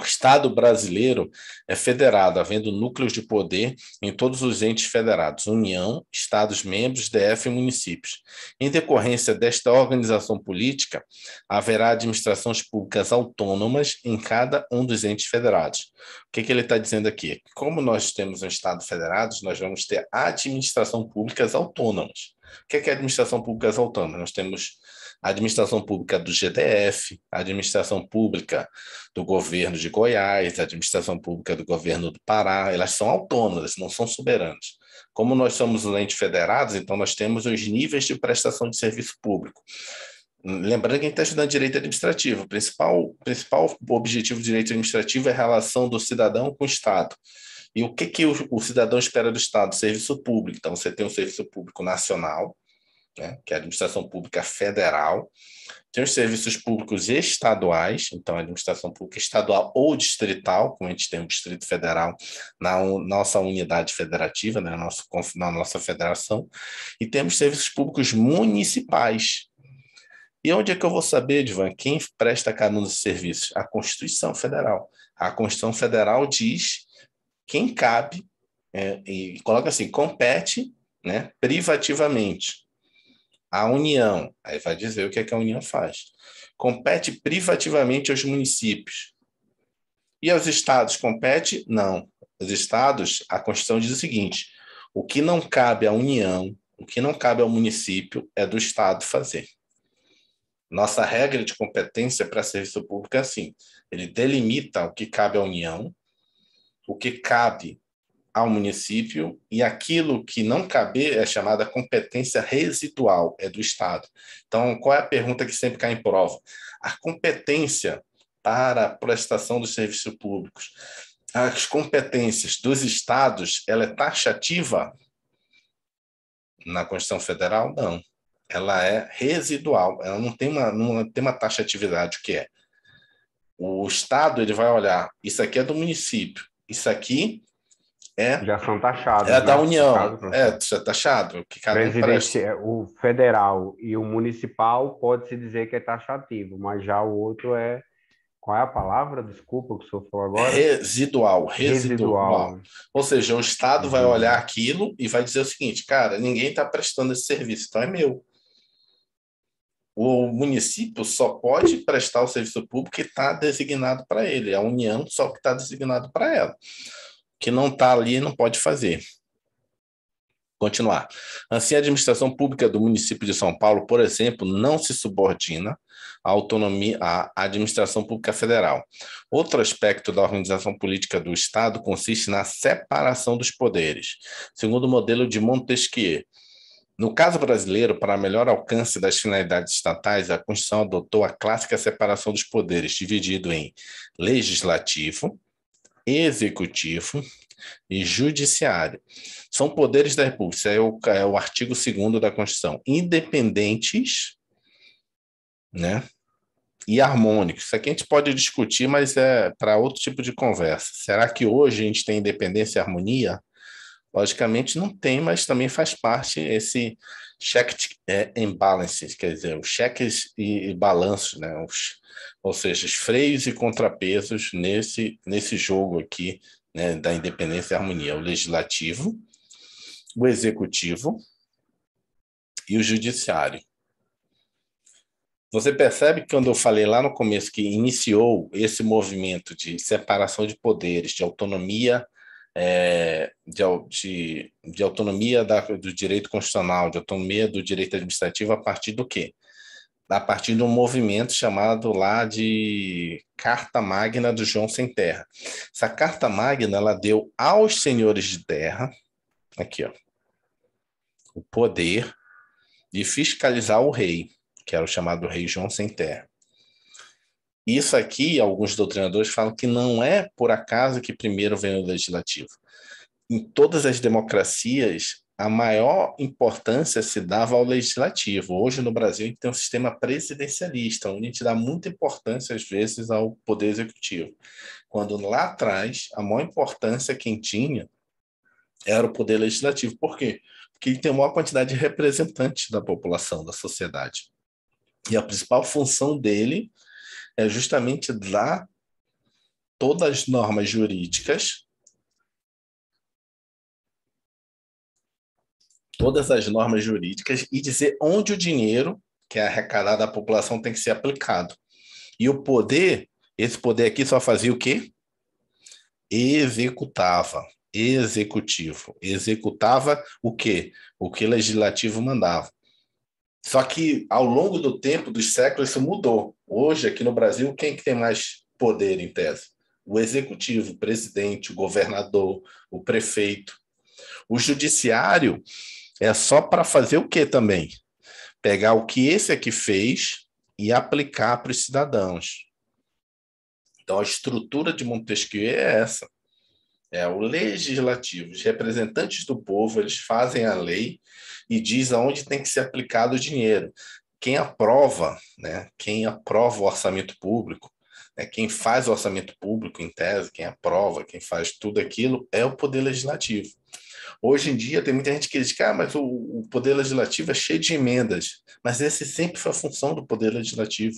o Estado brasileiro é federado, havendo núcleos de poder em todos os entes federados, União, Estados membros, DF e municípios. Em decorrência desta organização política, haverá administrações públicas autônomas em cada um dos entes federados. O que, que ele está dizendo aqui? Como nós temos um Estado federado, nós vamos ter administração públicas autônomas. O que é, que é administração pública autônoma? Nós temos a administração pública do GDF, a administração pública do governo de Goiás, a administração pública do governo do Pará, elas são autônomas, não são soberanas. Como nós somos um ente federado, então nós temos os níveis de prestação de serviço público. Lembrando que a gente está estudando direito administrativo, o principal, principal objetivo do direito administrativo é a relação do cidadão com o Estado. E o que, que o, o cidadão espera do Estado? Serviço público. Então, você tem um serviço público nacional, né, que é a administração pública federal, tem os serviços públicos estaduais, então a administração pública estadual ou distrital, como a gente tem o Distrito Federal na nossa unidade federativa, né, nosso, na nossa federação, e temos serviços públicos municipais. E onde é que eu vou saber, Divan, quem presta cada um dos serviços? A Constituição Federal. A Constituição Federal diz quem cabe, é, e coloca assim, compete né, privativamente a União, aí vai dizer o que, é que a União faz. Compete privativamente aos municípios. E aos estados compete? Não. Os estados, a Constituição diz o seguinte: o que não cabe à União, o que não cabe ao município, é do Estado fazer. Nossa regra de competência para serviço público é assim: ele delimita o que cabe à União, o que cabe ao município e aquilo que não caber é chamada competência residual, é do Estado. Então, qual é a pergunta que sempre cai em prova? A competência para a prestação dos serviços públicos, as competências dos estados, ela é taxativa? Na Constituição Federal, não. Ela é residual, ela não tem uma, não tem uma taxatividade, o que é? O Estado ele vai olhar, isso aqui é do município, isso aqui é? Já são taxados. É né? da União. Caso, é, isso é taxado. Que cada Presidente, é, o federal e o municipal pode-se dizer que é taxativo, mas já o outro é. Qual é a palavra? Desculpa que o senhor falou agora. Residual. Residual. residual. Ou seja, o Estado uhum. vai olhar aquilo e vai dizer o seguinte: cara, ninguém está prestando esse serviço, então é meu. O município só pode prestar o serviço público que está designado para ele, é a União só que está designado para ela que não está ali não pode fazer. Continuar. Assim, a administração pública do município de São Paulo, por exemplo, não se subordina à autonomia à administração pública federal. Outro aspecto da organização política do Estado consiste na separação dos poderes, segundo o modelo de Montesquieu. No caso brasileiro, para melhor alcance das finalidades estatais, a Constituição adotou a clássica separação dos poderes, dividido em legislativo, executivo e judiciário. São poderes da República, é o, é o artigo 2 da Constituição, independentes né, e harmônicos. Isso aqui a gente pode discutir, mas é para outro tipo de conversa. Será que hoje a gente tem independência e harmonia? Logicamente não tem, mas também faz parte esse check imbalances, é, quer dizer, os cheques e, balanços, né? Os, ou seja, os freios e contrapesos nesse, nesse jogo aqui né, da independência e harmonia, o legislativo, o executivo e o judiciário. Você percebe que quando eu falei lá no começo que iniciou esse movimento de separação de poderes, de autonomia é, de, de, de, autonomia da, do direito constitucional, de autonomia do direito administrativo, a partir do quê? A partir de um movimento chamado lá de Carta Magna do João Sem Terra. Essa Carta Magna ela deu aos senhores de terra, aqui, ó, o poder de fiscalizar o rei, que era o chamado Rei João Sem Terra. Isso aqui, alguns doutrinadores falam que não é por acaso que primeiro vem o legislativo. Em todas as democracias, a maior importância se dava ao legislativo. Hoje, no Brasil, a gente tem um sistema presidencialista, onde a gente dá muita importância, às vezes, ao poder executivo. Quando lá atrás, a maior importância quem tinha era o poder legislativo. Por quê? Porque ele tem a maior quantidade de representantes da população, da sociedade. E a principal função dele é justamente dar todas as normas jurídicas, todas as normas jurídicas e dizer onde o dinheiro que é arrecadado à população tem que ser aplicado. E o poder, esse poder aqui só fazia o quê? Executava executivo. Executava o quê? O que legislativo mandava. Só que ao longo do tempo, dos séculos, isso mudou. Hoje, aqui no Brasil, quem que tem mais poder em tese? O executivo, o presidente, o governador, o prefeito. O judiciário é só para fazer o quê também? Pegar o que esse aqui fez e aplicar para os cidadãos. Então, a estrutura de Montesquieu é essa. É o legislativo, os representantes do povo, eles fazem a lei e diz aonde tem que ser aplicado o dinheiro quem aprova, né, quem aprova o orçamento público, né, quem faz o orçamento público em tese, quem aprova, quem faz tudo aquilo é o Poder Legislativo. Hoje em dia tem muita gente que diz, ah, mas o, o Poder Legislativo é cheio de emendas, mas esse sempre foi a função do Poder Legislativo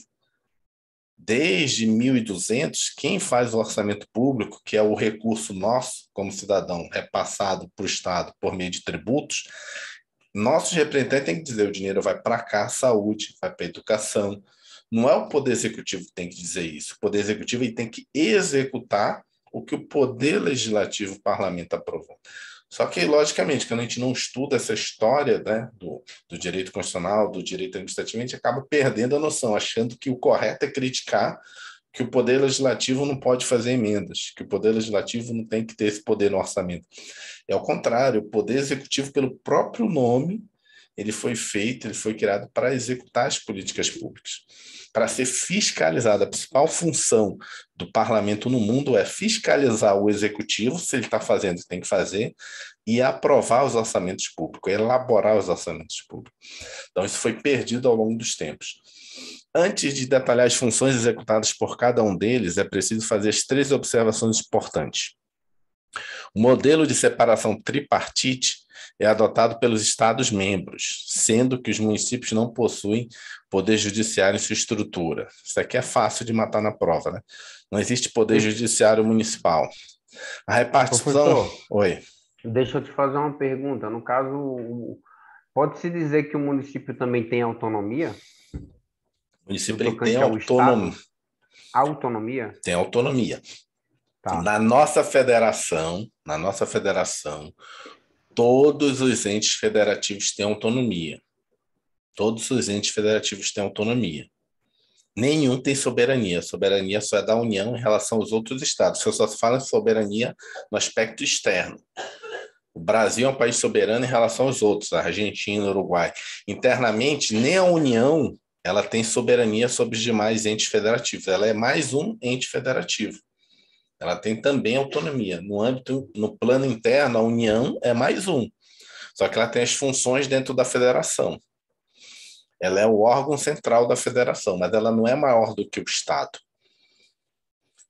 desde 1.200, quem faz o orçamento público, que é o recurso nosso como cidadão repassado é para o Estado por meio de tributos, nossos representantes têm que dizer o dinheiro vai para cá, saúde, vai para educação. Não é o poder executivo que tem que dizer isso. O poder executivo ele tem que executar o que o poder legislativo, o parlamento aprovou. Só que, logicamente, quando a gente não estuda essa história né, do, do direito constitucional, do direito administrativo, a gente acaba perdendo a noção, achando que o correto é criticar que o Poder Legislativo não pode fazer emendas, que o Poder Legislativo não tem que ter esse poder no orçamento. É o contrário, o Poder Executivo, pelo próprio nome, ele foi feito, ele foi criado para executar as políticas públicas, para ser fiscalizado. A principal função do parlamento no mundo é fiscalizar o executivo, se ele está fazendo o que tem que fazer, e aprovar os orçamentos públicos, elaborar os orçamentos públicos. Então, isso foi perdido ao longo dos tempos. Antes de detalhar as funções executadas por cada um deles, é preciso fazer as três observações importantes. O modelo de separação tripartite é adotado pelos Estados-membros, sendo que os municípios não possuem poder judiciário em sua estrutura. Isso aqui é fácil de matar na prova, né? Não existe poder judiciário municipal. A repartição. Oi. Deixa eu te fazer uma pergunta. No caso, pode-se dizer que o município também tem autonomia? É o município tem autonomia. autonomia. Tem autonomia. Tá. Na nossa federação, na nossa federação, todos os entes federativos têm autonomia. Todos os entes federativos têm autonomia. Nenhum tem soberania. A soberania só é da União em relação aos outros estados. Se eu só falo em soberania no aspecto externo. O Brasil é um país soberano em relação aos outros, a Argentina, Uruguai. Internamente, nem a União ela tem soberania sobre os demais entes federativos. Ela é mais um ente federativo. Ela tem também autonomia. No âmbito, no plano interno, a União é mais um. Só que ela tem as funções dentro da federação. Ela é o órgão central da federação, mas ela não é maior do que o Estado.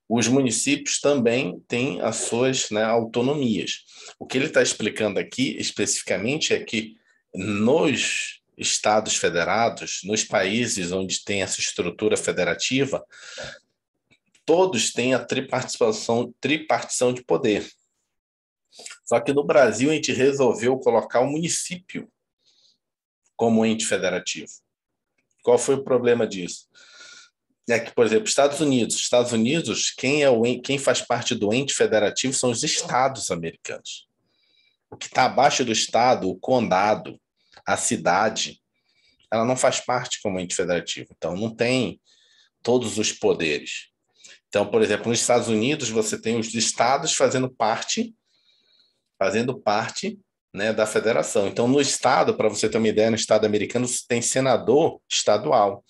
Os municípios também têm as suas né, autonomias. O que ele está explicando aqui especificamente é que nos estados federados, nos países onde tem essa estrutura federativa, todos têm a tripartição, tripartição de poder. Só que no Brasil a gente resolveu colocar o município como ente federativo. Qual foi o problema disso? É que, por exemplo, Estados Unidos, Estados Unidos, quem é o quem faz parte do ente federativo são os estados americanos. O que está abaixo do estado, o condado, a cidade, ela não faz parte como ente federativo, então não tem todos os poderes. Então, por exemplo, nos Estados Unidos você tem os estados fazendo parte, fazendo parte né, da federação. Então, no estado, para você ter uma ideia, no estado americano você tem senador estadual.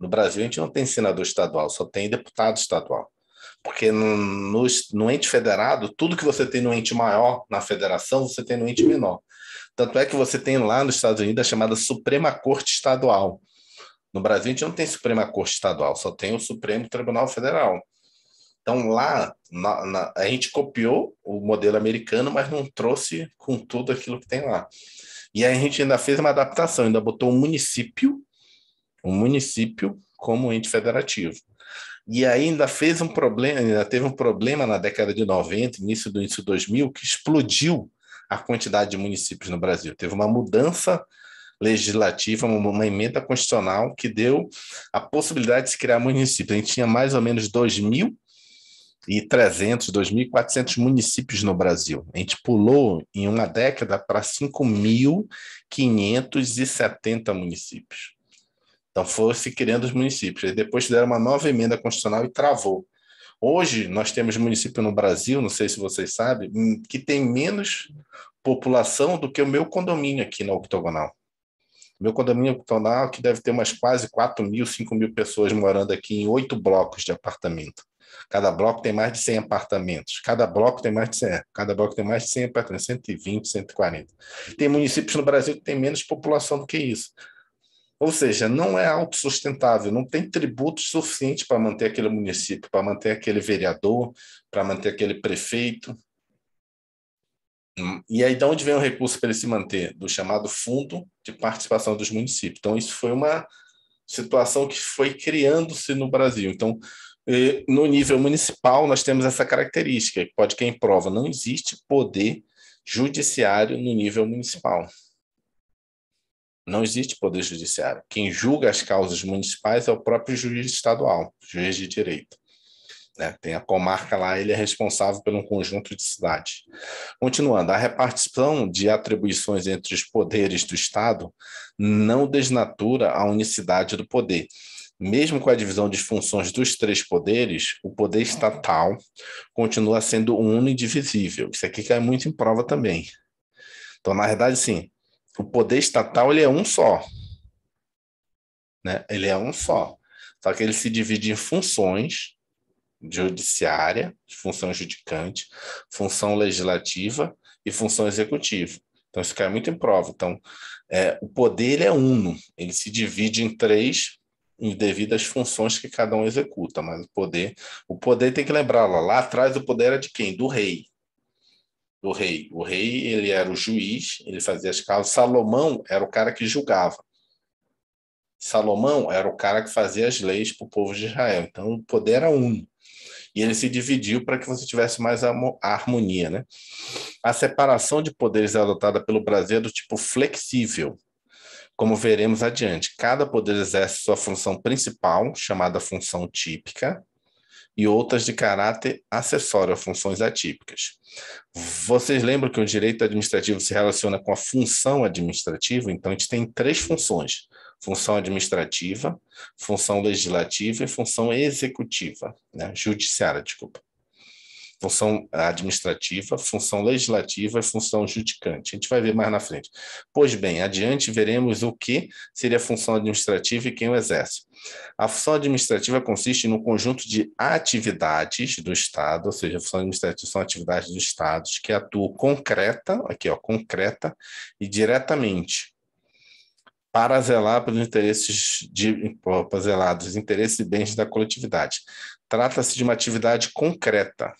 No Brasil a gente não tem senador estadual, só tem deputado estadual. Porque no, no, no ente federado, tudo que você tem no ente maior na federação, você tem no ente menor. Tanto é que você tem lá nos Estados Unidos a chamada Suprema Corte Estadual. No Brasil, a gente não tem Suprema Corte Estadual, só tem o Supremo Tribunal Federal. Então, lá, na, na, a gente copiou o modelo americano, mas não trouxe com tudo aquilo que tem lá. E aí a gente ainda fez uma adaptação, ainda botou um município, um município como ente federativo. E aí ainda fez um problema, ainda teve um problema na década de 90, início do início de 2000, que explodiu a quantidade de municípios no Brasil. Teve uma mudança legislativa, uma emenda constitucional que deu a possibilidade de se criar municípios. A gente tinha mais ou menos 2.300, 2.400 municípios no Brasil. A gente pulou em uma década para 5.570 municípios. Então, foi se criando os municípios. E depois deram uma nova emenda constitucional e travou. Hoje, nós temos município no Brasil, não sei se vocês sabem, hum, que tem menos população do que o meu condomínio aqui na Octogonal. Meu condomínio octogonal, que deve ter umas quase 4 mil, 5 mil pessoas morando aqui em oito blocos de apartamento. Cada bloco tem mais de 100 apartamentos. Cada bloco tem mais de 100. Cada bloco tem mais de 100 apartamentos, 120, 140. Tem municípios no Brasil que tem menos população do que isso. Ou seja, não é autossustentável, não tem tributo suficiente para manter aquele município, para manter aquele vereador, para manter aquele prefeito. E aí, de onde vem o recurso para ele se manter? Do chamado Fundo de Participação dos Municípios. Então, isso foi uma situação que foi criando-se no Brasil. Então, eh, no nível municipal, nós temos essa característica, que pode quem prova, não existe poder judiciário no nível municipal. Não existe poder judiciário. Quem julga as causas municipais é o próprio juiz estadual, juiz de direito. Né? Tem a comarca lá, ele é responsável por um conjunto de cidades. Continuando, a repartição de atribuições entre os poderes do Estado não desnatura a unicidade do poder. Mesmo com a divisão de funções dos três poderes, o poder estatal continua sendo uno e divisível. Isso aqui cai é muito em prova também. Então, na verdade, sim, o poder estatal ele é um só. Né? Ele é um só. Só que ele se divide em funções judiciária, função judicante, função legislativa e função executiva. Então, isso cai muito em prova. Então, é, o poder ele é uno, ele se divide em três em devidas funções que cada um executa, mas o poder, o poder tem que lembrar, lá, lá atrás o poder era de quem? Do rei do rei. O rei ele era o juiz, ele fazia as causas. Salomão era o cara que julgava. Salomão era o cara que fazia as leis para o povo de Israel. Então, o poder era um. E ele se dividiu para que você tivesse mais a harmonia. Né? A separação de poderes é adotada pelo Brasil é do tipo flexível, como veremos adiante. Cada poder exerce sua função principal, chamada função típica, e outras de caráter acessório, funções atípicas. Vocês lembram que o direito administrativo se relaciona com a função administrativa? Então, a gente tem três funções: função administrativa, função legislativa e função executiva, né? judiciária, desculpa função administrativa, função legislativa e função judicante. A gente vai ver mais na frente. Pois bem, adiante veremos o que seria a função administrativa e quem o exerce. A função administrativa consiste no conjunto de atividades do Estado, ou seja, a função administrativa são atividades do Estado que atuam concreta, aqui ó, concreta e diretamente para zelar pelos interesses de para zelar dos interesses e bens da coletividade. Trata-se de uma atividade concreta,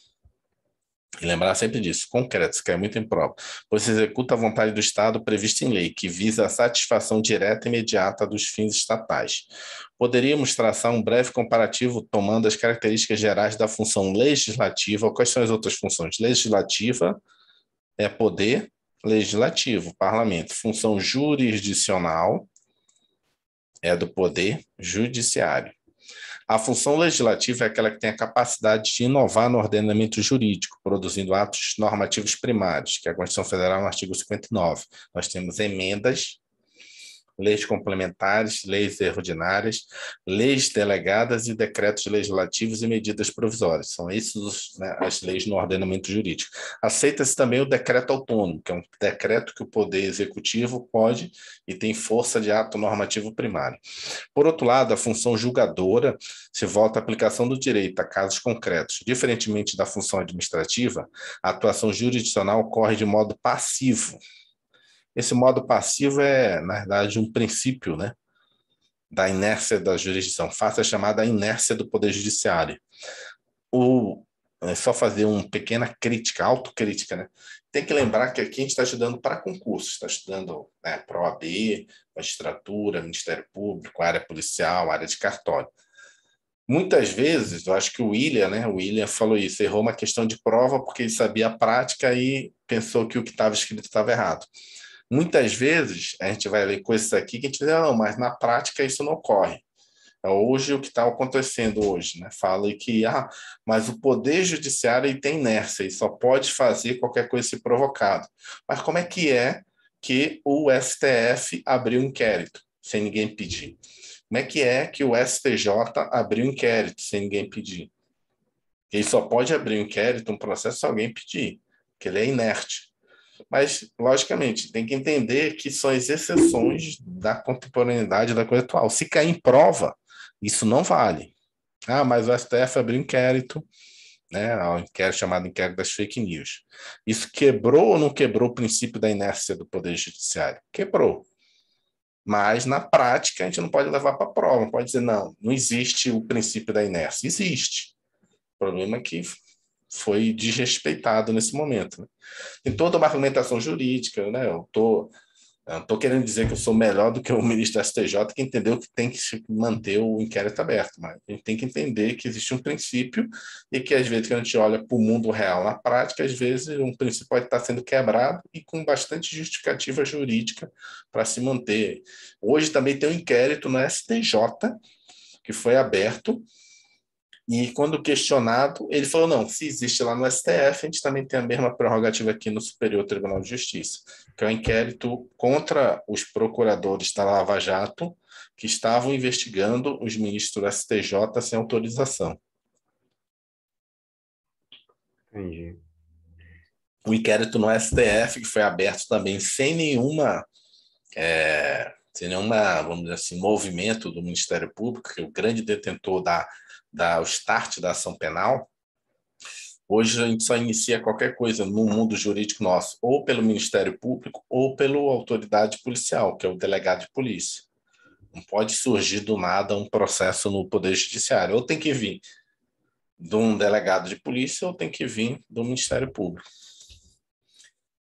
e lembrar sempre disso, concreto, isso que é muito impróprio, pois se executa a vontade do Estado prevista em lei, que visa a satisfação direta e imediata dos fins estatais. Poderíamos traçar um breve comparativo tomando as características gerais da função legislativa. Quais são as outras funções? Legislativa é poder legislativo, parlamento. Função jurisdicional é do poder judiciário. A função legislativa é aquela que tem a capacidade de inovar no ordenamento jurídico, produzindo atos normativos primários, que é a Constituição Federal no artigo 59. Nós temos emendas leis complementares, leis ordinárias, leis delegadas e decretos legislativos e medidas provisórias. São essas né, as leis no ordenamento jurídico. Aceita-se também o decreto autônomo, que é um decreto que o Poder Executivo pode e tem força de ato normativo primário. Por outro lado, a função julgadora se volta à aplicação do direito a casos concretos. Diferentemente da função administrativa, a atuação jurisdicional ocorre de modo passivo esse modo passivo é, na verdade, um princípio né, da inércia da jurisdição. Faça é a chamada inércia do Poder Judiciário. O, é só fazer uma pequena crítica, autocrítica, né? Tem que lembrar que aqui a gente está estudando para concursos, está estudando né, para OAB, magistratura, Ministério Público, área policial, área de cartório. Muitas vezes, eu acho que o William, né? O William falou isso, errou uma questão de prova porque ele sabia a prática e pensou que o que estava escrito estava errado. Muitas vezes a gente vai ler coisas aqui que a gente diz, não, mas na prática isso não ocorre. É hoje, o que está acontecendo hoje, né? Fala que, ah, mas o poder judiciário ele tem inércia e só pode fazer qualquer coisa se provocado. Mas como é que é que o STF abriu um inquérito sem ninguém pedir? Como é que é que o STJ abriu um inquérito sem ninguém pedir? Ele só pode abrir um inquérito, um processo, se alguém pedir, porque ele é inerte. Mas, logicamente, tem que entender que são as exceções da contemporaneidade da coisa atual. Se cair em prova, isso não vale. Ah, mas o STF abriu inquérito, né? O ah, inquérito chamado inquérito das fake news. Isso quebrou ou não quebrou o princípio da inércia do Poder Judiciário? Quebrou. Mas, na prática, a gente não pode levar para prova, não pode dizer, não, não existe o princípio da inércia. Existe. O problema é que foi desrespeitado nesse momento. Né? Tem toda uma argumentação jurídica, né? Eu tô, eu não tô querendo dizer que eu sou melhor do que o ministro da STJ que entendeu que tem que manter o inquérito aberto, mas a gente tem que entender que existe um princípio e que às vezes que a gente olha para o mundo real na prática, às vezes um princípio pode estar sendo quebrado e com bastante justificativa jurídica para se manter. Hoje também tem um inquérito na STJ que foi aberto e quando questionado, ele falou: não, se existe lá no STF, a gente também tem a mesma prerrogativa aqui no Superior Tribunal de Justiça, que é o um inquérito contra os procuradores da Lava Jato, que estavam investigando os ministros do STJ sem autorização. Entendi. O inquérito no STF, que foi aberto também sem nenhuma. É, sem nenhuma, vamos dizer assim, movimento do Ministério Público, que é o grande detentor da da o start da ação penal, hoje a gente só inicia qualquer coisa no mundo jurídico nosso, ou pelo Ministério Público, ou pela autoridade policial, que é o delegado de polícia. Não pode surgir do nada um processo no Poder Judiciário. Ou tem que vir de um delegado de polícia, ou tem que vir do Ministério Público.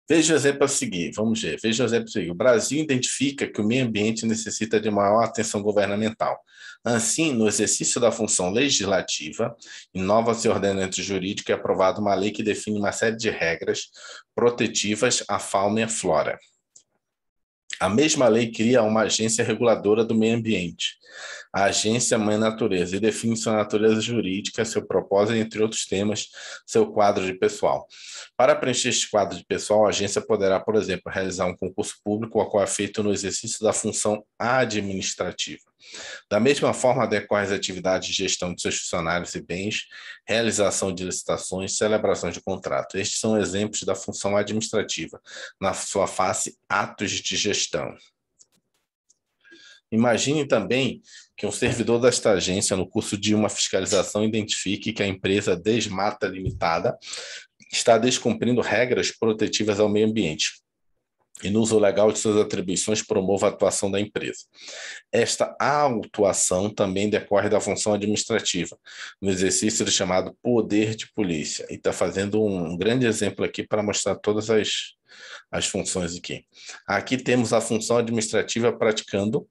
Veja o exemplo a seguir, vamos ver. Veja o exemplo a seguir. O Brasil identifica que o meio ambiente necessita de maior atenção governamental. Assim, no exercício da função legislativa, inova-se o ordenamento jurídico e é aprovada uma lei que define uma série de regras protetivas à fauna e à flora. A mesma lei cria uma agência reguladora do meio ambiente, a Agência é Mãe Natureza, e define sua natureza jurídica, seu propósito, entre outros temas, seu quadro de pessoal. Para preencher este quadro de pessoal, a agência poderá, por exemplo, realizar um concurso público, a qual é feito no exercício da função administrativa. Da mesma forma, adequar as atividades de gestão de seus funcionários e bens, realização de licitações, celebração de contrato. Estes são exemplos da função administrativa, na sua face, atos de gestão. Imagine também que um servidor desta agência, no curso de uma fiscalização, identifique que a empresa Desmata Limitada está descumprindo regras protetivas ao meio ambiente e no uso legal de suas atribuições promova a atuação da empresa. Esta autuação também decorre da função administrativa, no exercício do chamado poder de polícia. E está fazendo um grande exemplo aqui para mostrar todas as, as funções aqui. Aqui temos a função administrativa praticando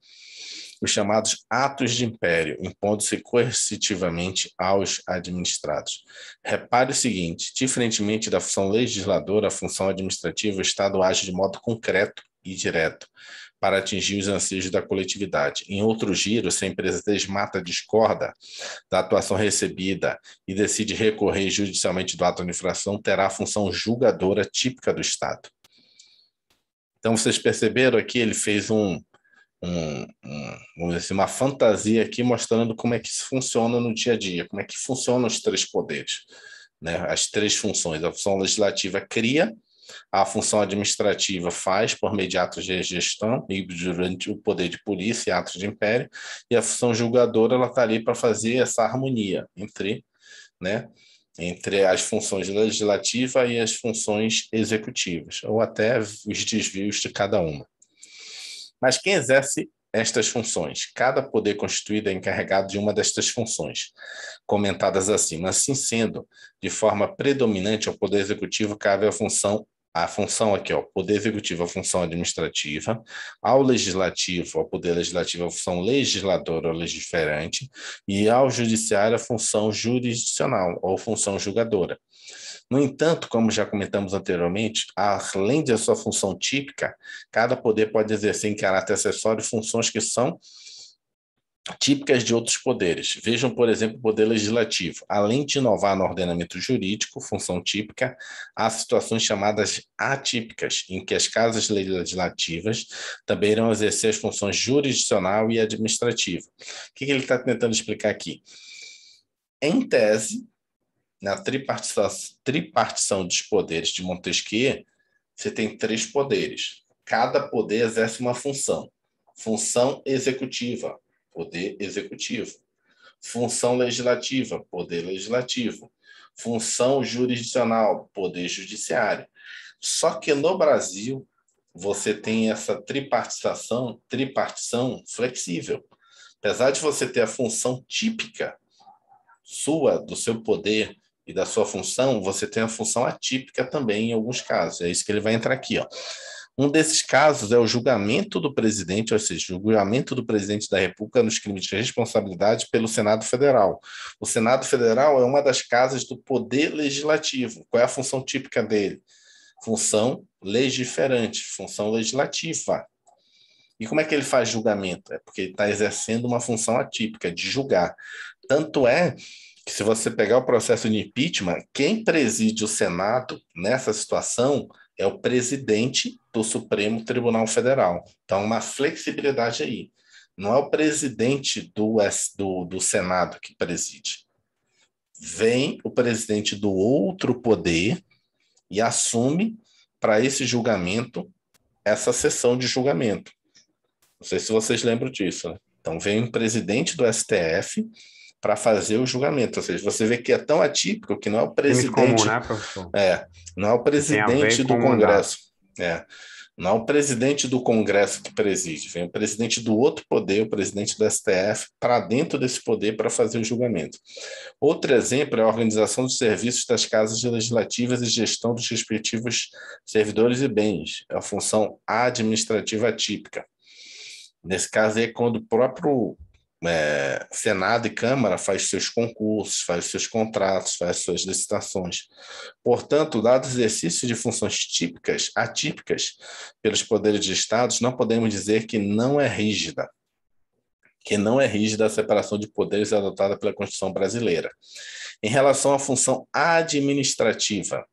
os chamados atos de império, impondo-se coercitivamente aos administrados. Repare o seguinte: diferentemente da função legisladora, a função administrativa, o Estado age de modo concreto e direto para atingir os anseios da coletividade. Em outro giro, se a empresa desmata, discorda da atuação recebida e decide recorrer judicialmente do ato de infração, terá a função julgadora típica do Estado. Então, vocês perceberam aqui, ele fez um, um, um, dizer, assim, uma fantasia aqui mostrando como é que isso funciona no dia a dia, como é que funcionam os três poderes, né? as três funções. A função legislativa cria, a função administrativa faz por meio de atos de gestão e durante o poder de polícia e atos de império, e a função julgadora ela está ali para fazer essa harmonia entre, né, entre as funções legislativa e as funções executivas, ou até os desvios de cada uma. Mas quem exerce estas funções? Cada poder constituído é encarregado de uma destas funções, comentadas acima. Assim sendo, de forma predominante ao poder executivo cabe a função a função aqui, ó, poder executivo, a função administrativa, ao legislativo, ao poder legislativo, a função legisladora ou legiferante, e ao judiciário, a função jurisdicional ou função julgadora. No entanto, como já comentamos anteriormente, além de sua função típica, cada poder pode exercer em caráter acessório funções que são típicas de outros poderes. Vejam, por exemplo, o poder legislativo. Além de inovar no ordenamento jurídico, função típica, há situações chamadas atípicas, em que as casas legislativas também irão exercer as funções jurisdicional e administrativa. O que ele está tentando explicar aqui? Em tese, na tripartição, tripartição dos poderes de Montesquieu, você tem três poderes. Cada poder exerce uma função. Função executiva, poder executivo. Função legislativa, poder legislativo. Função jurisdicional, poder judiciário. Só que no Brasil, você tem essa tripartição, tripartição flexível. Apesar de você ter a função típica sua, do seu poder, e da sua função, você tem a função atípica também em alguns casos. É isso que ele vai entrar aqui, ó. Um desses casos é o julgamento do presidente, ou seja, julgamento do presidente da República nos crimes de responsabilidade pelo Senado Federal. O Senado Federal é uma das casas do poder legislativo. Qual é a função típica dele? Função legiferante, função legislativa. E como é que ele faz julgamento? É porque ele está exercendo uma função atípica de julgar. Tanto é que se você pegar o processo de impeachment, quem preside o Senado nessa situação é o presidente do Supremo Tribunal Federal. Então, uma flexibilidade aí. Não é o presidente do, do, do Senado que preside. Vem o presidente do outro poder e assume para esse julgamento essa sessão de julgamento. Não sei se vocês lembram disso. Né? Então, vem o presidente do STF para fazer o julgamento. Ou seja, você vê que é tão atípico que não é o presidente. Comum, né, professor? É, não é o presidente do Congresso. É, não é o presidente do Congresso que preside, vem o presidente do outro poder, o presidente do STF, para dentro desse poder para fazer o julgamento. Outro exemplo é a organização dos serviços das casas legislativas e gestão dos respectivos servidores e bens, é a função administrativa típica. Nesse caso é quando o próprio é, Senado e Câmara faz seus concursos, faz seus contratos, faz suas licitações. Portanto, dado o exercício de funções típicas, atípicas, pelos poderes de estados, não podemos dizer que não é rígida, que não é rígida a separação de poderes adotada pela Constituição brasileira. Em relação à função administrativa,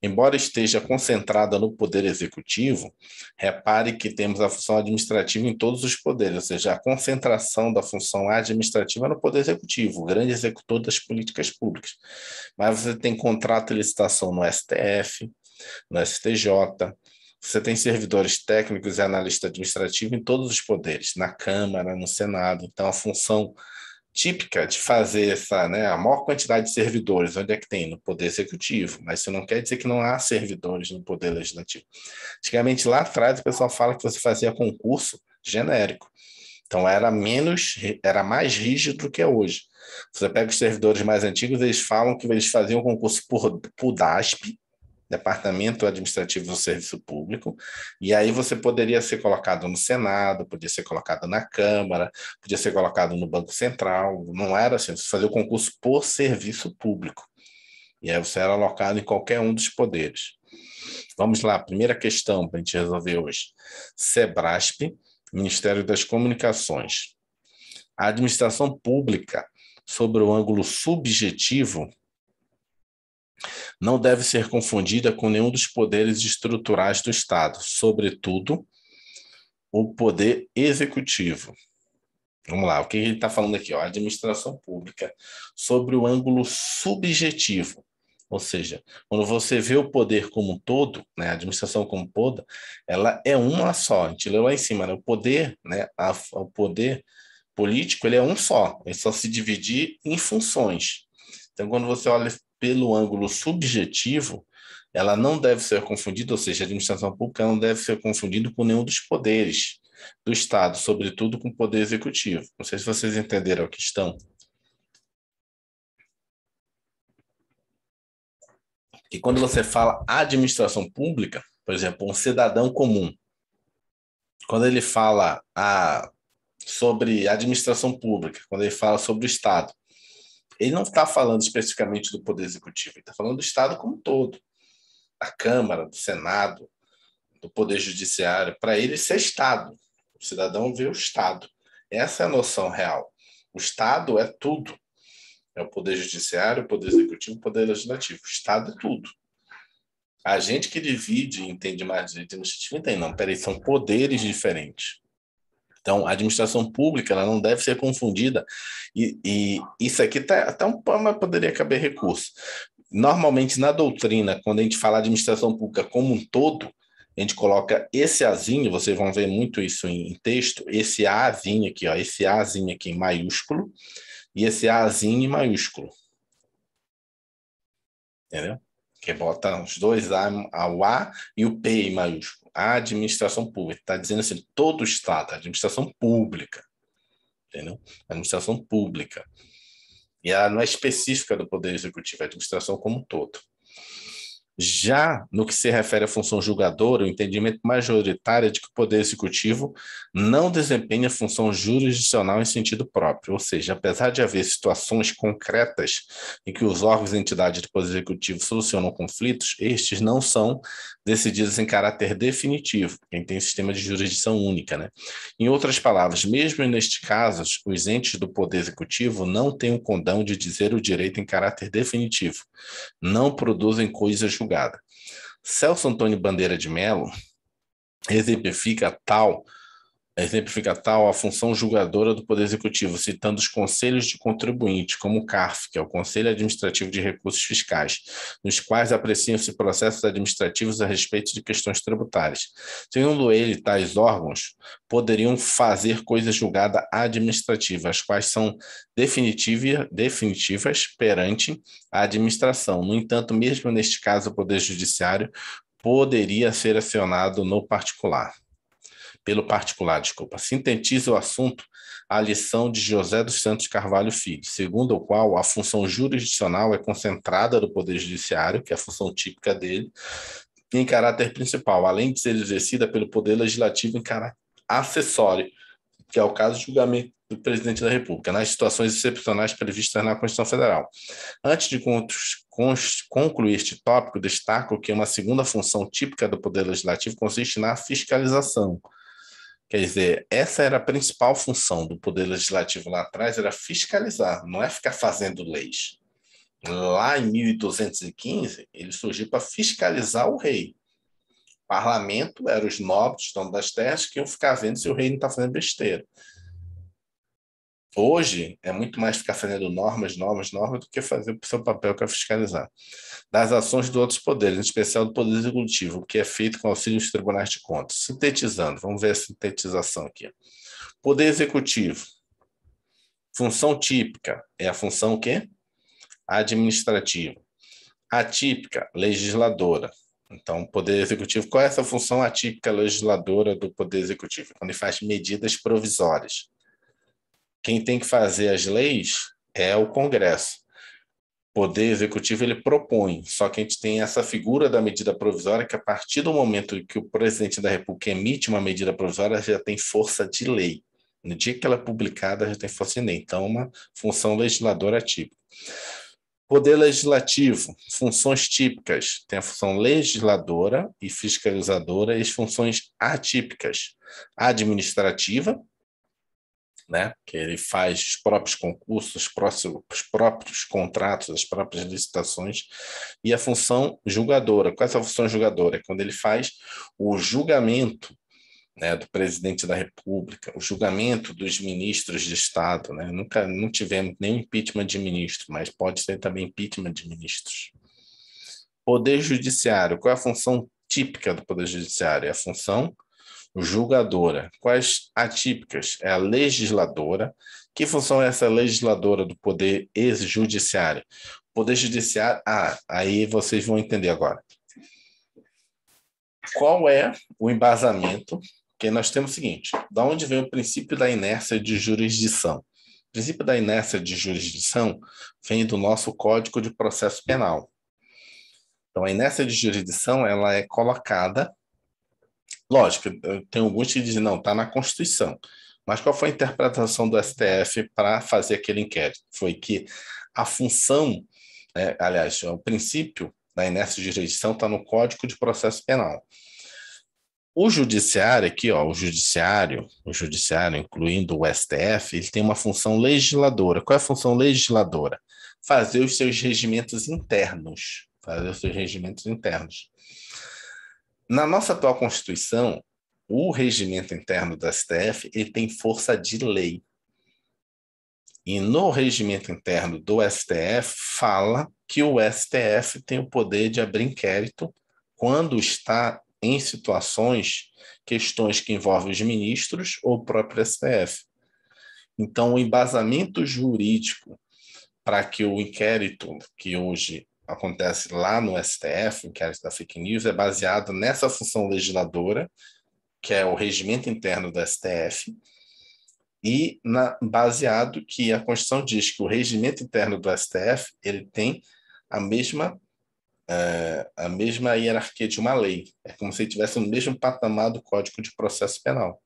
Embora esteja concentrada no poder executivo, repare que temos a função administrativa em todos os poderes, ou seja, a concentração da função administrativa no poder executivo, o grande executor das políticas públicas. Mas você tem contrato e licitação no STF, no STJ, você tem servidores técnicos e analista administrativo em todos os poderes, na Câmara, no Senado. Então, a função típica de fazer essa, né, a maior quantidade de servidores, onde é que tem? No Poder Executivo, mas isso não quer dizer que não há servidores no Poder Legislativo. Antigamente, lá atrás, o pessoal fala que você fazia concurso genérico, então era menos, era mais rígido do que é hoje. Você pega os servidores mais antigos, eles falam que eles faziam concurso por, por DASP, Departamento Administrativo do Serviço Público, e aí você poderia ser colocado no Senado, podia ser colocado na Câmara, podia ser colocado no Banco Central, não era assim, você fazia o concurso por serviço público. E aí você era alocado em qualquer um dos poderes. Vamos lá, primeira questão para a gente resolver hoje. Sebrasp, Ministério das Comunicações. A administração pública, sobre o ângulo subjetivo, não deve ser confundida com nenhum dos poderes estruturais do Estado, sobretudo o poder executivo. Vamos lá, o que ele está falando aqui? Ó, a administração pública sobre o ângulo subjetivo. Ou seja, quando você vê o poder como um todo, né, a administração como toda, ela é uma só. A gente leu lá em cima, né, o poder, né, a, o poder político, ele é um só. Ele só se dividir em funções. Então, quando você olha pelo ângulo subjetivo, ela não deve ser confundida, ou seja, a administração pública não deve ser confundida com nenhum dos poderes do Estado, sobretudo com o poder executivo. Não sei se vocês entenderam a questão. E quando você fala administração pública, por exemplo, um cidadão comum, quando ele fala a, ah, sobre administração pública, quando ele fala sobre o Estado, ele não está falando especificamente do Poder Executivo, ele está falando do Estado como um todo, da Câmara, do Senado, do Poder Judiciário. Para ele, ser é Estado. O cidadão vê o Estado. Essa é a noção real. O Estado é tudo. É o Poder Judiciário, o Poder Executivo, o Poder Legislativo. O Estado é tudo. A gente que divide e entende mais direito administrativo entende, não, peraí, são poderes diferentes. Então, a administração pública ela não deve ser confundida. E, e isso aqui tá, até tá um pano poderia caber recurso. Normalmente, na doutrina, quando a gente fala administração pública como um todo, a gente coloca esse azinho, vocês vão ver muito isso em texto, esse azinho aqui, ó, esse azinho aqui em maiúsculo e esse azinho em maiúsculo. Entendeu? Que bota os dois A, o A e o P em maiúsculo a administração pública. Está dizendo assim, todo o Estado, a administração pública. Entendeu? A administração pública. E ela não é específica do Poder Executivo, é a administração como um todo. Já no que se refere à função julgadora, o entendimento majoritário é de que o Poder Executivo não desempenha função jurisdicional em sentido próprio, ou seja, apesar de haver situações concretas em que os órgãos e entidades do Poder Executivo solucionam conflitos, estes não são decididas em caráter definitivo, quem tem sistema de jurisdição única. Né? Em outras palavras, mesmo neste caso, os entes do Poder Executivo não têm o condão de dizer o direito em caráter definitivo, não produzem coisa julgada. Celso Antônio Bandeira de Mello exemplifica tal é exemplifica tal a função julgadora do Poder Executivo, citando os conselhos de contribuintes, como o CARF, que é o Conselho Administrativo de Recursos Fiscais, nos quais apreciam-se processos administrativos a respeito de questões tributárias. Segundo ele, tais órgãos poderiam fazer coisa julgada administrativa, as quais são definitiva, definitivas perante a administração. No entanto, mesmo neste caso, o Poder Judiciário poderia ser acionado no particular pelo particular, desculpa, sintetiza o assunto a lição de José dos Santos Carvalho Filho, segundo o qual a função jurisdicional é concentrada no Poder Judiciário, que é a função típica dele, em caráter principal, além de ser exercida pelo Poder Legislativo em caráter acessório, que é o caso de julgamento do presidente da República, nas situações excepcionais previstas na Constituição Federal. Antes de concluir este tópico, destaco que uma segunda função típica do Poder Legislativo consiste na fiscalização Quer dizer, essa era a principal função do Poder Legislativo lá atrás, era fiscalizar, não é ficar fazendo leis. Lá em 1215, ele surgiu para fiscalizar o rei. O parlamento era os nobres, donos das terras, que iam ficar vendo se o rei não está fazendo besteira. Hoje, é muito mais ficar fazendo normas, normas, normas, do que fazer o seu papel que é fiscalizar das ações de outros poderes, em especial do Poder Executivo, que é feito com auxílio dos tribunais de contas. Sintetizando, vamos ver a sintetização aqui. Poder Executivo. Função típica é a função que? Administrativa. Atípica, legisladora. Então, o Poder Executivo, qual é essa função atípica legisladora do Poder Executivo? Quando ele faz medidas provisórias. Quem tem que fazer as leis é o Congresso poder executivo ele propõe, só que a gente tem essa figura da medida provisória que a partir do momento que o presidente da República emite uma medida provisória já tem força de lei. No dia que ela é publicada já tem força de lei. Então é uma função legisladora típica. Poder legislativo, funções típicas, tem a função legisladora e fiscalizadora e as funções atípicas, administrativa, né? que ele faz os próprios concursos, os próprios, os próprios contratos, as próprias licitações, e a função julgadora. Qual é a função julgadora? É quando ele faz o julgamento né, do presidente da República, o julgamento dos ministros de Estado. Né? Nunca não tivemos nem impeachment de ministro, mas pode ser também impeachment de ministros. Poder Judiciário. Qual é a função típica do Poder Judiciário? É a função julgadora. Quais atípicas? É a legisladora. Que função é essa legisladora do poder ex-judiciário? Poder judiciário. Ah, aí vocês vão entender agora. Qual é o embasamento? Porque nós temos o seguinte: da onde vem o princípio da inércia de jurisdição? O princípio da inércia de jurisdição vem do nosso Código de Processo Penal. Então, a inércia de jurisdição ela é colocada Lógico, tem alguns que dizem, não, está na Constituição. Mas qual foi a interpretação do STF para fazer aquele inquérito? Foi que a função, né, aliás, o princípio da inércia de jurisdição está no Código de Processo Penal. O judiciário aqui, ó, o judiciário, o judiciário, incluindo o STF, ele tem uma função legisladora. Qual é a função legisladora? Fazer os seus regimentos internos, fazer os seus regimentos internos. Na nossa atual Constituição, o regimento interno do STF ele tem força de lei. E no regimento interno do STF fala que o STF tem o poder de abrir inquérito quando está em situações, questões que envolvem os ministros ou o próprio STF. Então, o embasamento jurídico para que o inquérito que hoje acontece lá no STF, o inquérito da fake news, é baseado nessa função legisladora, que é o regimento interno do STF, e na, baseado que a Constituição diz que o regimento interno do STF ele tem a mesma eh, a mesma hierarquia de uma lei. É como se ele tivesse no mesmo patamar do Código de Processo Penal.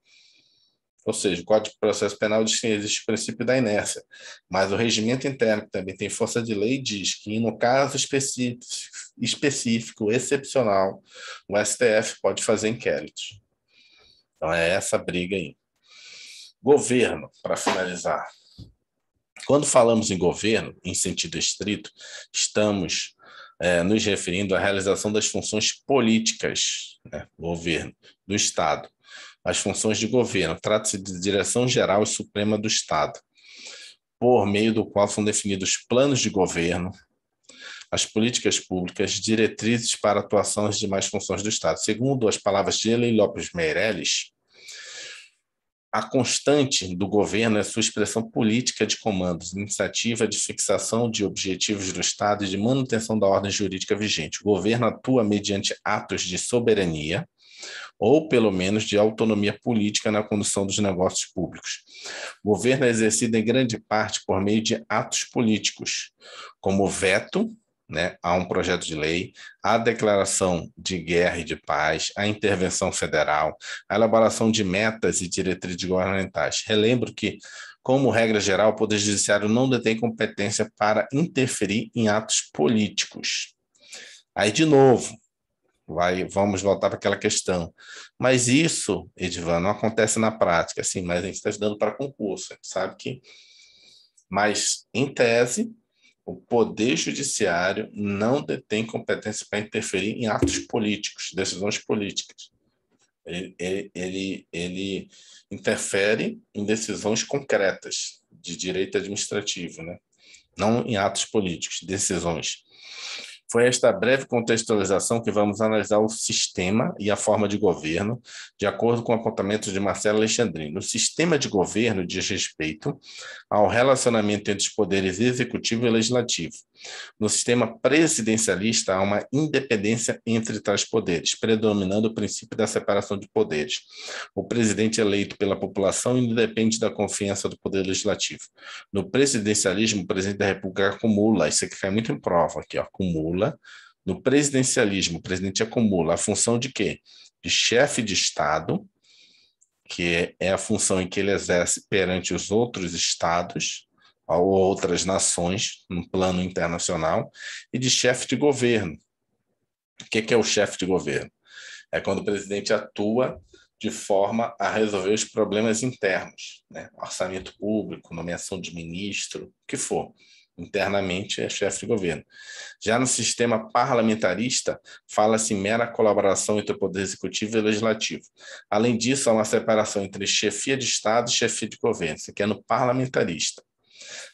Ou seja, o Código de Processo Penal diz que existe o princípio da inércia, mas o regimento interno, que também tem força de lei, diz que, no caso específico, específico excepcional, o STF pode fazer inquéritos. Então, é essa briga aí. Governo, para finalizar. Quando falamos em governo, em sentido estrito, estamos é, nos referindo à realização das funções políticas, né, governo, do Estado as funções de governo. Trata-se de direção geral e suprema do Estado, por meio do qual são definidos planos de governo, as políticas públicas, diretrizes para atuação das demais funções do Estado. Segundo as palavras de Eli Lopes Meirelles, a constante do governo é sua expressão política de comandos, iniciativa de fixação de objetivos do Estado e de manutenção da ordem jurídica vigente. O governo atua mediante atos de soberania, ou pelo menos de autonomia política na condução dos negócios públicos. O governo é exercido em grande parte por meio de atos políticos, como veto né, a um projeto de lei, a declaração de guerra e de paz, a intervenção federal, a elaboração de metas e diretrizes governamentais. Relembro que, como regra geral, o Poder Judiciário não detém competência para interferir em atos políticos. Aí, de novo, vai, vamos voltar para aquela questão. Mas isso, Edivan, não acontece na prática, assim, mas a gente está estudando para concurso, a gente sabe que. Mas, em tese, o Poder Judiciário não detém competência para interferir em atos políticos, decisões políticas. Ele, ele, ele, ele interfere em decisões concretas de direito administrativo, né? não em atos políticos, decisões. Foi esta breve contextualização que vamos analisar o sistema e a forma de governo, de acordo com o apontamento de Marcelo Alexandrino. O sistema de governo diz respeito ao relacionamento entre os poderes executivo e legislativo. No sistema presidencialista, há uma independência entre tais poderes, predominando o princípio da separação de poderes. O presidente eleito pela população independe da confiança do poder legislativo. No presidencialismo, o presidente da República acumula, isso aqui cai muito em prova aqui, ó, acumula acumula, no presidencialismo, o presidente acumula a função de quê? De chefe de Estado, que é a função em que ele exerce perante os outros estados ou outras nações no plano internacional, e de chefe de governo. O que é o chefe de governo? É quando o presidente atua de forma a resolver os problemas internos, né? orçamento público, nomeação de ministro, o que for. Internamente é chefe de governo. Já no sistema parlamentarista, fala-se mera colaboração entre o Poder Executivo e o Legislativo. Além disso, há uma separação entre chefia de Estado e chefia de governo, isso aqui é no parlamentarista.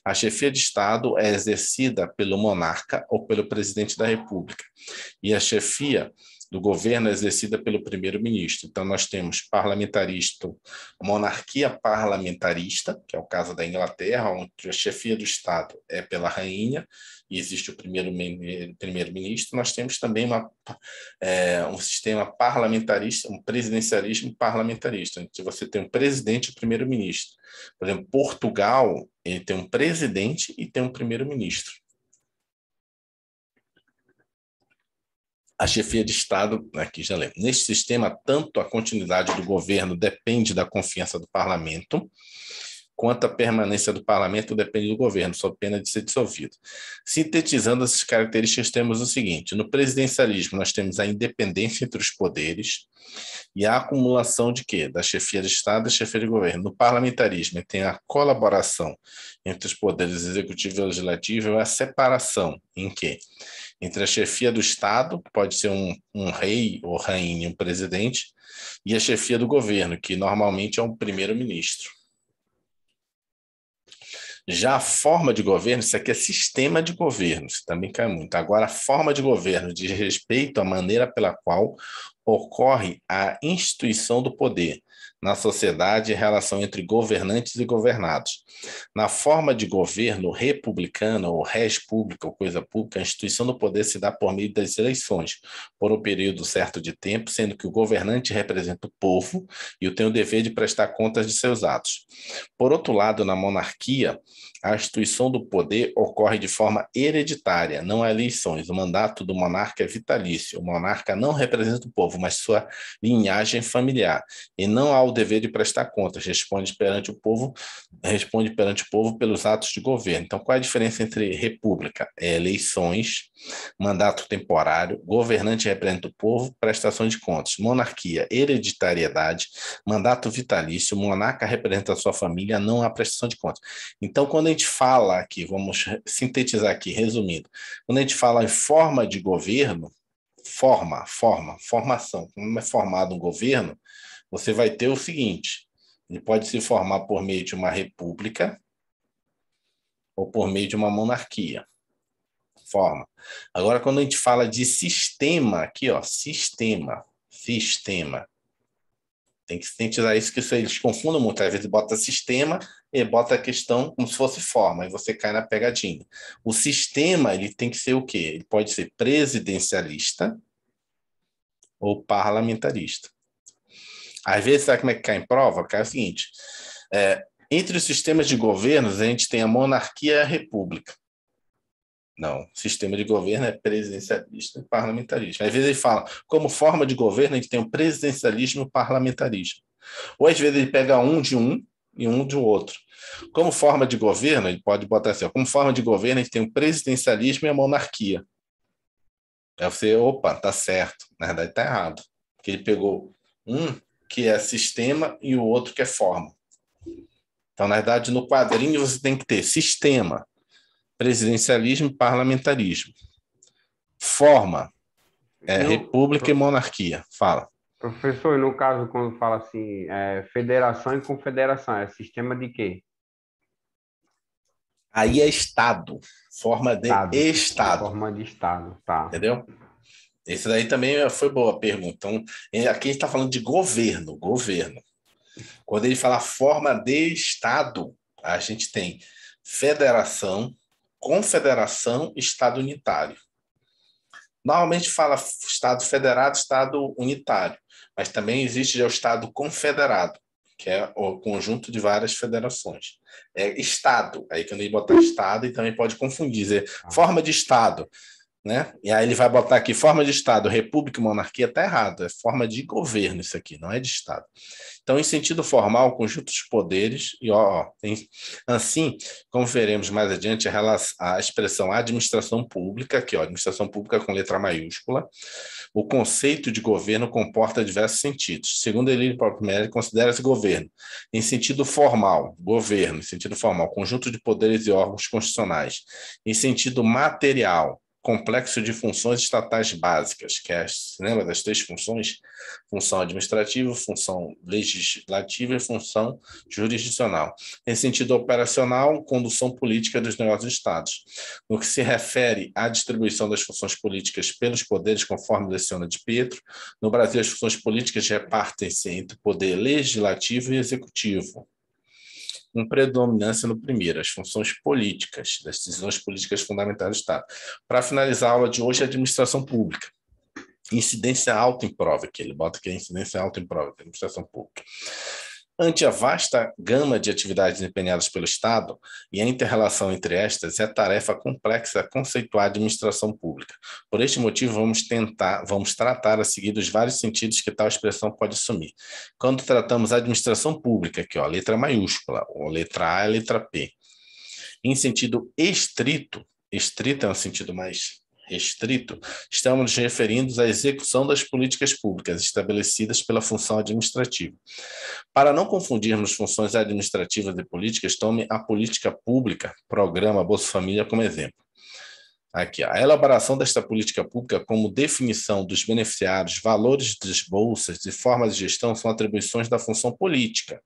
A chefia de Estado é exercida pelo monarca ou pelo presidente da República, e a chefia do governo exercida pelo primeiro-ministro. Então, nós temos parlamentarista, monarquia parlamentarista, que é o caso da Inglaterra, onde a chefia do Estado é pela rainha e existe o primeiro-ministro. nós temos também uma, é, um sistema parlamentarista, um presidencialismo parlamentarista, onde você tem um presidente e um primeiro-ministro. Por exemplo, Portugal ele tem um presidente e tem um primeiro-ministro. a chefia de Estado, aqui já lembro, neste sistema, tanto a continuidade do governo depende da confiança do parlamento, quanto a permanência do parlamento depende do governo, sob pena de ser dissolvido. Sintetizando essas características, temos o seguinte: no presidencialismo, nós temos a independência entre os poderes e a acumulação de quê? Da chefia de Estado e chefia de governo. No parlamentarismo, tem a colaboração entre os poderes executivo e legislativo e a separação em que entre a chefia do Estado, que pode ser um, um rei ou rainha, um presidente, e a chefia do governo, que normalmente é um primeiro-ministro. Já a forma de governo, isso aqui é sistema de governo, isso também cai muito. Agora, a forma de governo diz respeito à maneira pela qual ocorre a instituição do poder, na sociedade e relação entre governantes e governados. Na forma de governo republicana ou res pública ou coisa pública, a instituição do poder se dá por meio das eleições, por um período certo de tempo, sendo que o governante representa o povo e o tem o dever de prestar contas de seus atos. Por outro lado, na monarquia, a instituição do poder ocorre de forma hereditária, não há eleições. O mandato do monarca é vitalício. O monarca não representa o povo, mas sua linhagem familiar. E não há o dever de prestar contas, responde perante o povo, responde perante o povo pelos atos de governo. Então, qual é a diferença entre república? É eleições, mandato temporário, governante representa o povo, prestação de contas. Monarquia, hereditariedade, mandato vitalício, monarca representa a sua família, não há prestação de contas. Então, quando quando a gente fala aqui, vamos sintetizar aqui, resumindo, quando a gente fala em forma de governo, forma, forma, formação, como é formado um governo, você vai ter o seguinte: ele pode se formar por meio de uma república ou por meio de uma monarquia. Forma. Agora, quando a gente fala de sistema, aqui, ó, sistema, sistema. Tem que, tem isso, que isso, eles confundem muito. Às vezes bota sistema e bota a questão como se fosse forma, e você cai na pegadinha. O sistema, ele tem que ser o quê? Ele pode ser presidencialista ou parlamentarista. Às vezes, sabe como é que cai em prova? Cai o seguinte: é, entre os sistemas de governos, a gente tem a monarquia e a república. Não, sistema de governo é presidencialista e parlamentarismo. Às vezes ele fala, como forma de governo, a gente tem o presidencialismo e o parlamentarismo. Ou às vezes ele pega um de um e um de outro. Como forma de governo, ele pode botar assim, ó, como forma de governo, a gente tem o presidencialismo e a monarquia. Aí você, opa, tá certo. Na verdade, tá errado. Porque ele pegou um que é sistema e o outro que é forma. Então, na verdade, no quadrinho você tem que ter sistema, presidencialismo e parlamentarismo. Forma, é, república e monarquia. Fala. Professor, no caso, quando fala assim, é, federação e confederação, é sistema de quê? Aí é Estado, forma de Estado. estado. Forma de Estado, tá. Entendeu? Esse daí também foi boa a pergunta. Então, é, aqui a gente está falando de governo, governo. Quando ele fala forma de Estado, a gente tem federação, confederação, Estado unitário. Normalmente fala Estado federado, Estado unitário, mas também existe já o Estado confederado, que é o conjunto de várias federações. É Estado, aí quando ele botar Estado, e também pode confundir, dizer ah. forma de Estado. Né? E aí ele vai botar aqui forma de Estado, república, monarquia, está errado, é forma de governo isso aqui, não é de Estado. Então, em sentido formal, o conjunto de poderes, e ó, ó assim, como veremos mais adiante, a, relação, a expressão administração pública, aqui, ó, administração pública com letra maiúscula, o conceito de governo comporta diversos sentidos. Segundo próprio ele considera-se governo, em sentido formal, governo, em sentido formal, conjunto de poderes e órgãos constitucionais, em sentido material, complexo de funções estatais básicas, que é, lembra das três funções? Função administrativa, função legislativa e função jurisdicional. Em sentido operacional, condução política dos negócios Estados. No que se refere à distribuição das funções políticas pelos poderes, conforme leciona de Pedro, no Brasil as funções políticas repartem-se entre o poder legislativo e executivo com predominância no primeiro, as funções políticas, das decisões políticas fundamentais do Estado. Para finalizar a aula de hoje, a é administração pública. Incidência alta em prova, que ele bota que é incidência alta em prova, administração pública. Ante a vasta gama de atividades empenhadas pelo Estado e a interrelação entre estas, é tarefa complexa conceituar a administração pública. Por este motivo, vamos tentar, vamos tratar a seguir os vários sentidos que tal expressão pode assumir. Quando tratamos administração pública, aqui, a letra maiúscula, ou letra A e letra P, em sentido estrito, estrito é um sentido mais restrito, estamos nos referindo à execução das políticas públicas estabelecidas pela função administrativa. Para não confundirmos funções administrativas e políticas, tome a política pública, programa Bolsa Família como exemplo. Aqui, a elaboração desta política pública como definição dos beneficiários, valores das bolsas e formas de gestão são atribuições da função política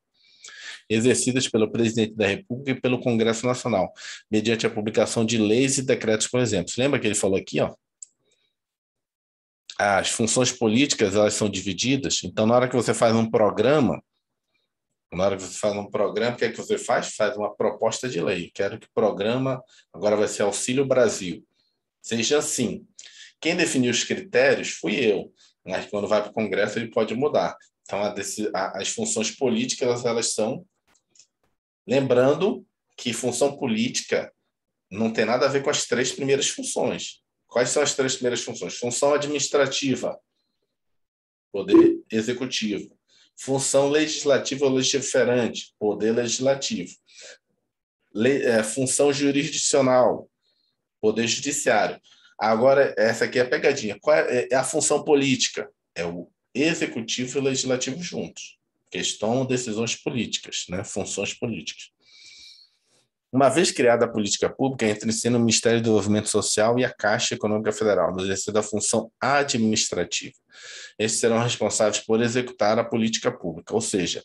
exercidas pelo presidente da República e pelo Congresso Nacional, mediante a publicação de leis e decretos, por exemplo. Lembra que ele falou aqui, ó? As funções políticas, elas são divididas. Então, na hora que você faz um programa, na hora que você faz um programa, o que é que você faz? Faz uma proposta de lei. Quero que o programa, agora vai ser Auxílio Brasil, seja assim. Quem definiu os critérios fui eu, mas quando vai para o Congresso ele pode mudar. Então, a, as funções políticas, elas, elas são Lembrando que função política não tem nada a ver com as três primeiras funções. Quais são as três primeiras funções? Função administrativa, poder executivo. Função legislativa ou legislativo, poder legislativo. Le, é, função jurisdicional, poder judiciário. Agora, essa aqui é a pegadinha. Qual é, é a função política? É o executivo e o legislativo juntos questão decisões políticas, né? funções políticas. Uma vez criada a política pública, entre si no Ministério do Desenvolvimento Social e a Caixa Econômica Federal, no exercício da função administrativa. Esses serão responsáveis por executar a política pública, ou seja,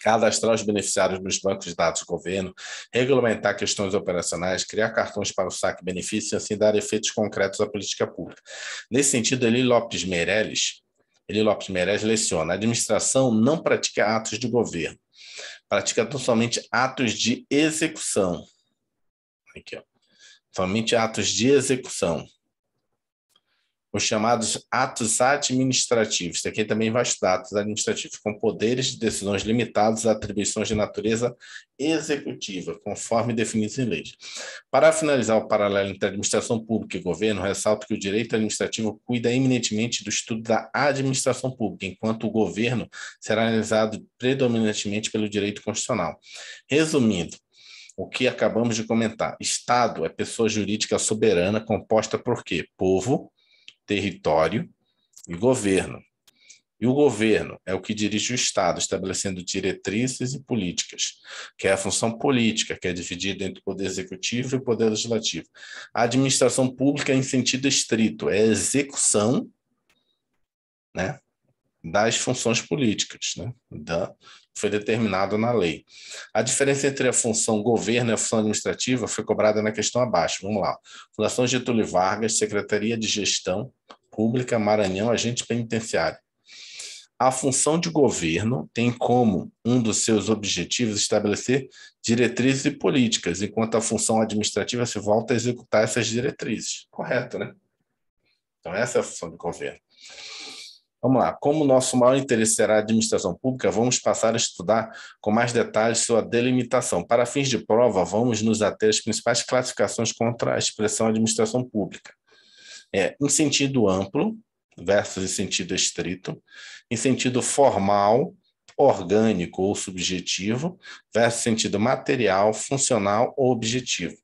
cadastrar os beneficiários nos bancos de dados do governo, regulamentar questões operacionais, criar cartões para o saque benefício e assim dar efeitos concretos à política pública. Nesse sentido, Eli Lopes Meirelles Eli Lopes Meirelles leciona: a administração não pratica atos de governo, pratica somente atos de execução. Aqui, ó. Somente atos de execução os chamados atos administrativos. Isso aqui também vai estudar atos administrativos, com poderes de decisões limitados a atribuições de natureza executiva, conforme definidos em leis. Para finalizar o paralelo entre administração pública e governo, ressalto que o direito administrativo cuida eminentemente do estudo da administração pública, enquanto o governo será analisado predominantemente pelo direito constitucional. Resumindo, o que acabamos de comentar. Estado é pessoa jurídica soberana composta por quê? Povo, território e governo. E o governo é o que dirige o Estado, estabelecendo diretrizes e políticas, que é a função política, que é dividida entre o poder executivo e o poder legislativo. A administração pública, é em sentido estrito, é a execução né, das funções políticas, né, da, foi determinado na lei. A diferença entre a função governo e a função administrativa foi cobrada na questão abaixo. Vamos lá. Fundação Getúlio Vargas, Secretaria de Gestão Pública, Maranhão, agente penitenciário. A função de governo tem como um dos seus objetivos estabelecer diretrizes e políticas, enquanto a função administrativa se volta a executar essas diretrizes. Correto, né? Então, essa é a função de governo. Vamos lá. Como nosso maior interesse será a administração pública, vamos passar a estudar com mais detalhes sua delimitação. Para fins de prova, vamos nos ater às principais classificações contra a expressão administração pública. É, em sentido amplo versus em sentido estrito, em sentido formal, orgânico ou subjetivo, versus sentido material, funcional ou objetivo.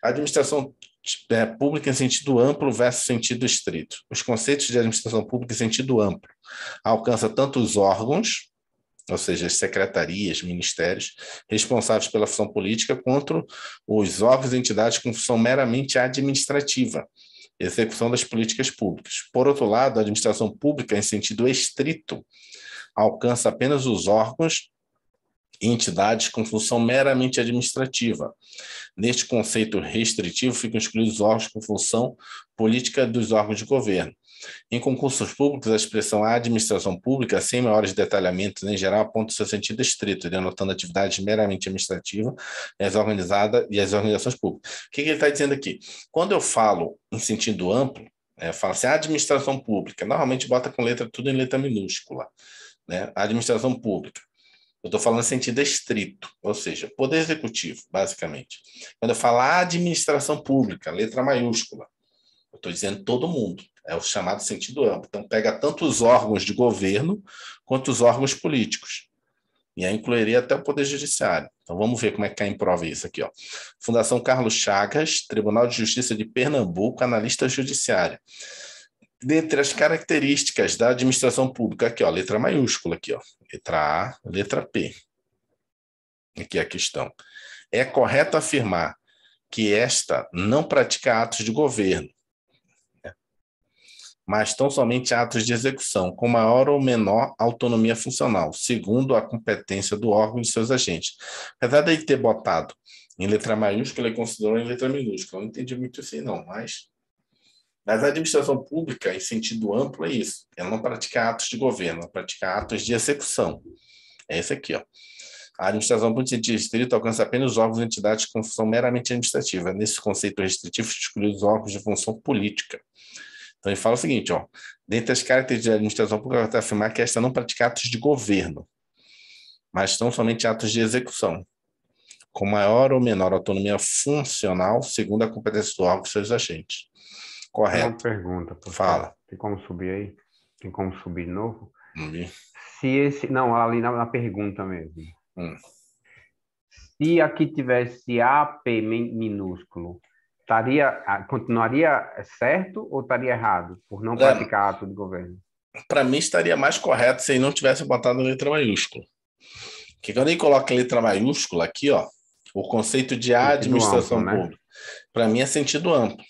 A administração é, pública em sentido amplo versus sentido estrito. Os conceitos de administração pública em sentido amplo alcança tanto os órgãos, ou seja, as secretarias, ministérios, responsáveis pela função política, quanto os órgãos e entidades com função meramente administrativa, execução das políticas públicas. Por outro lado, a administração pública em sentido estrito alcança apenas os órgãos entidades com função meramente administrativa. Neste conceito restritivo ficam excluídos órgãos com função política dos órgãos de governo. Em concursos públicos, a expressão administração pública, sem maiores detalhamentos em geral, aponta o seu sentido estrito, denotando atividades meramente administrativas, as organizadas e as organizações públicas. O que, que ele está dizendo aqui? Quando eu falo em sentido amplo, é, fala assim, administração pública, normalmente bota com letra tudo em letra minúscula, né? Administração pública. Eu estou falando sentido estrito, ou seja, poder executivo, basicamente. Quando eu falar administração pública, letra maiúscula, eu estou dizendo todo mundo. É o chamado sentido amplo. Então, pega tanto os órgãos de governo quanto os órgãos políticos. E aí incluiria até o Poder Judiciário. Então vamos ver como é que cai em prova isso aqui. Ó. Fundação Carlos Chagas, Tribunal de Justiça de Pernambuco, analista judiciário. Dentre as características da administração pública, aqui, ó, letra maiúscula aqui, ó, Letra A, letra P. Aqui é a questão. É correto afirmar que esta não pratica atos de governo, né? mas tão somente atos de execução, com maior ou menor autonomia funcional, segundo a competência do órgão e seus agentes. Apesar de ele ter botado em letra maiúscula, ele considerou em letra minúscula. Eu não entendi muito isso assim, não, mas mas a administração pública, em sentido amplo, é isso. Ela é não pratica atos de governo, ela é pratica atos de execução. É esse aqui, ó. A administração pública de distrito alcança apenas órgãos e entidades com função meramente administrativa. Nesse conceito restritivo, excluídos órgãos de função política. Então, ele fala o seguinte, ó, dentre as características da administração pública, vai afirmar que esta é não pratica atos de governo, mas são somente atos de execução, com maior ou menor autonomia funcional, segundo a competência do órgão e seus agentes. Correto. Uma pergunta, por Fala. Tem como subir aí? Tem como subir de novo? Uhum. Se esse. Não, ali na, na pergunta mesmo. Uhum. Se aqui tivesse AP minúsculo, estaria, continuaria certo ou estaria errado por não é, praticar ato de governo? Para mim, estaria mais correto se ele não tivesse botado letra maiúscula. Porque quando ele coloca letra maiúscula aqui, ó, o conceito de administração né? pública, né? para mim é sentido amplo.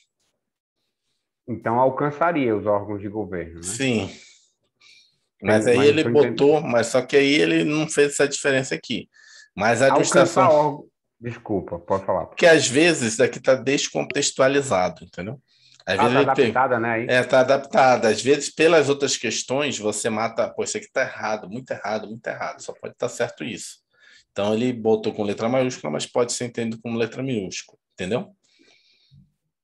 Então alcançaria os órgãos de governo, né? Sim. Mas aí mas ele botou, entendendo. mas só que aí ele não fez essa diferença aqui. Mas a administração. órgão... Desculpa, pode falar. Porque às vezes isso daqui está descontextualizado, entendeu? Às ah, vezes tá adaptada, né? Aí? É, está adaptada. Às vezes, pelas outras questões, você mata, pô, isso aqui tá errado, muito errado, muito errado. Só pode estar tá certo isso. Então ele botou com letra maiúscula, mas pode ser entendido como letra minúscula, entendeu?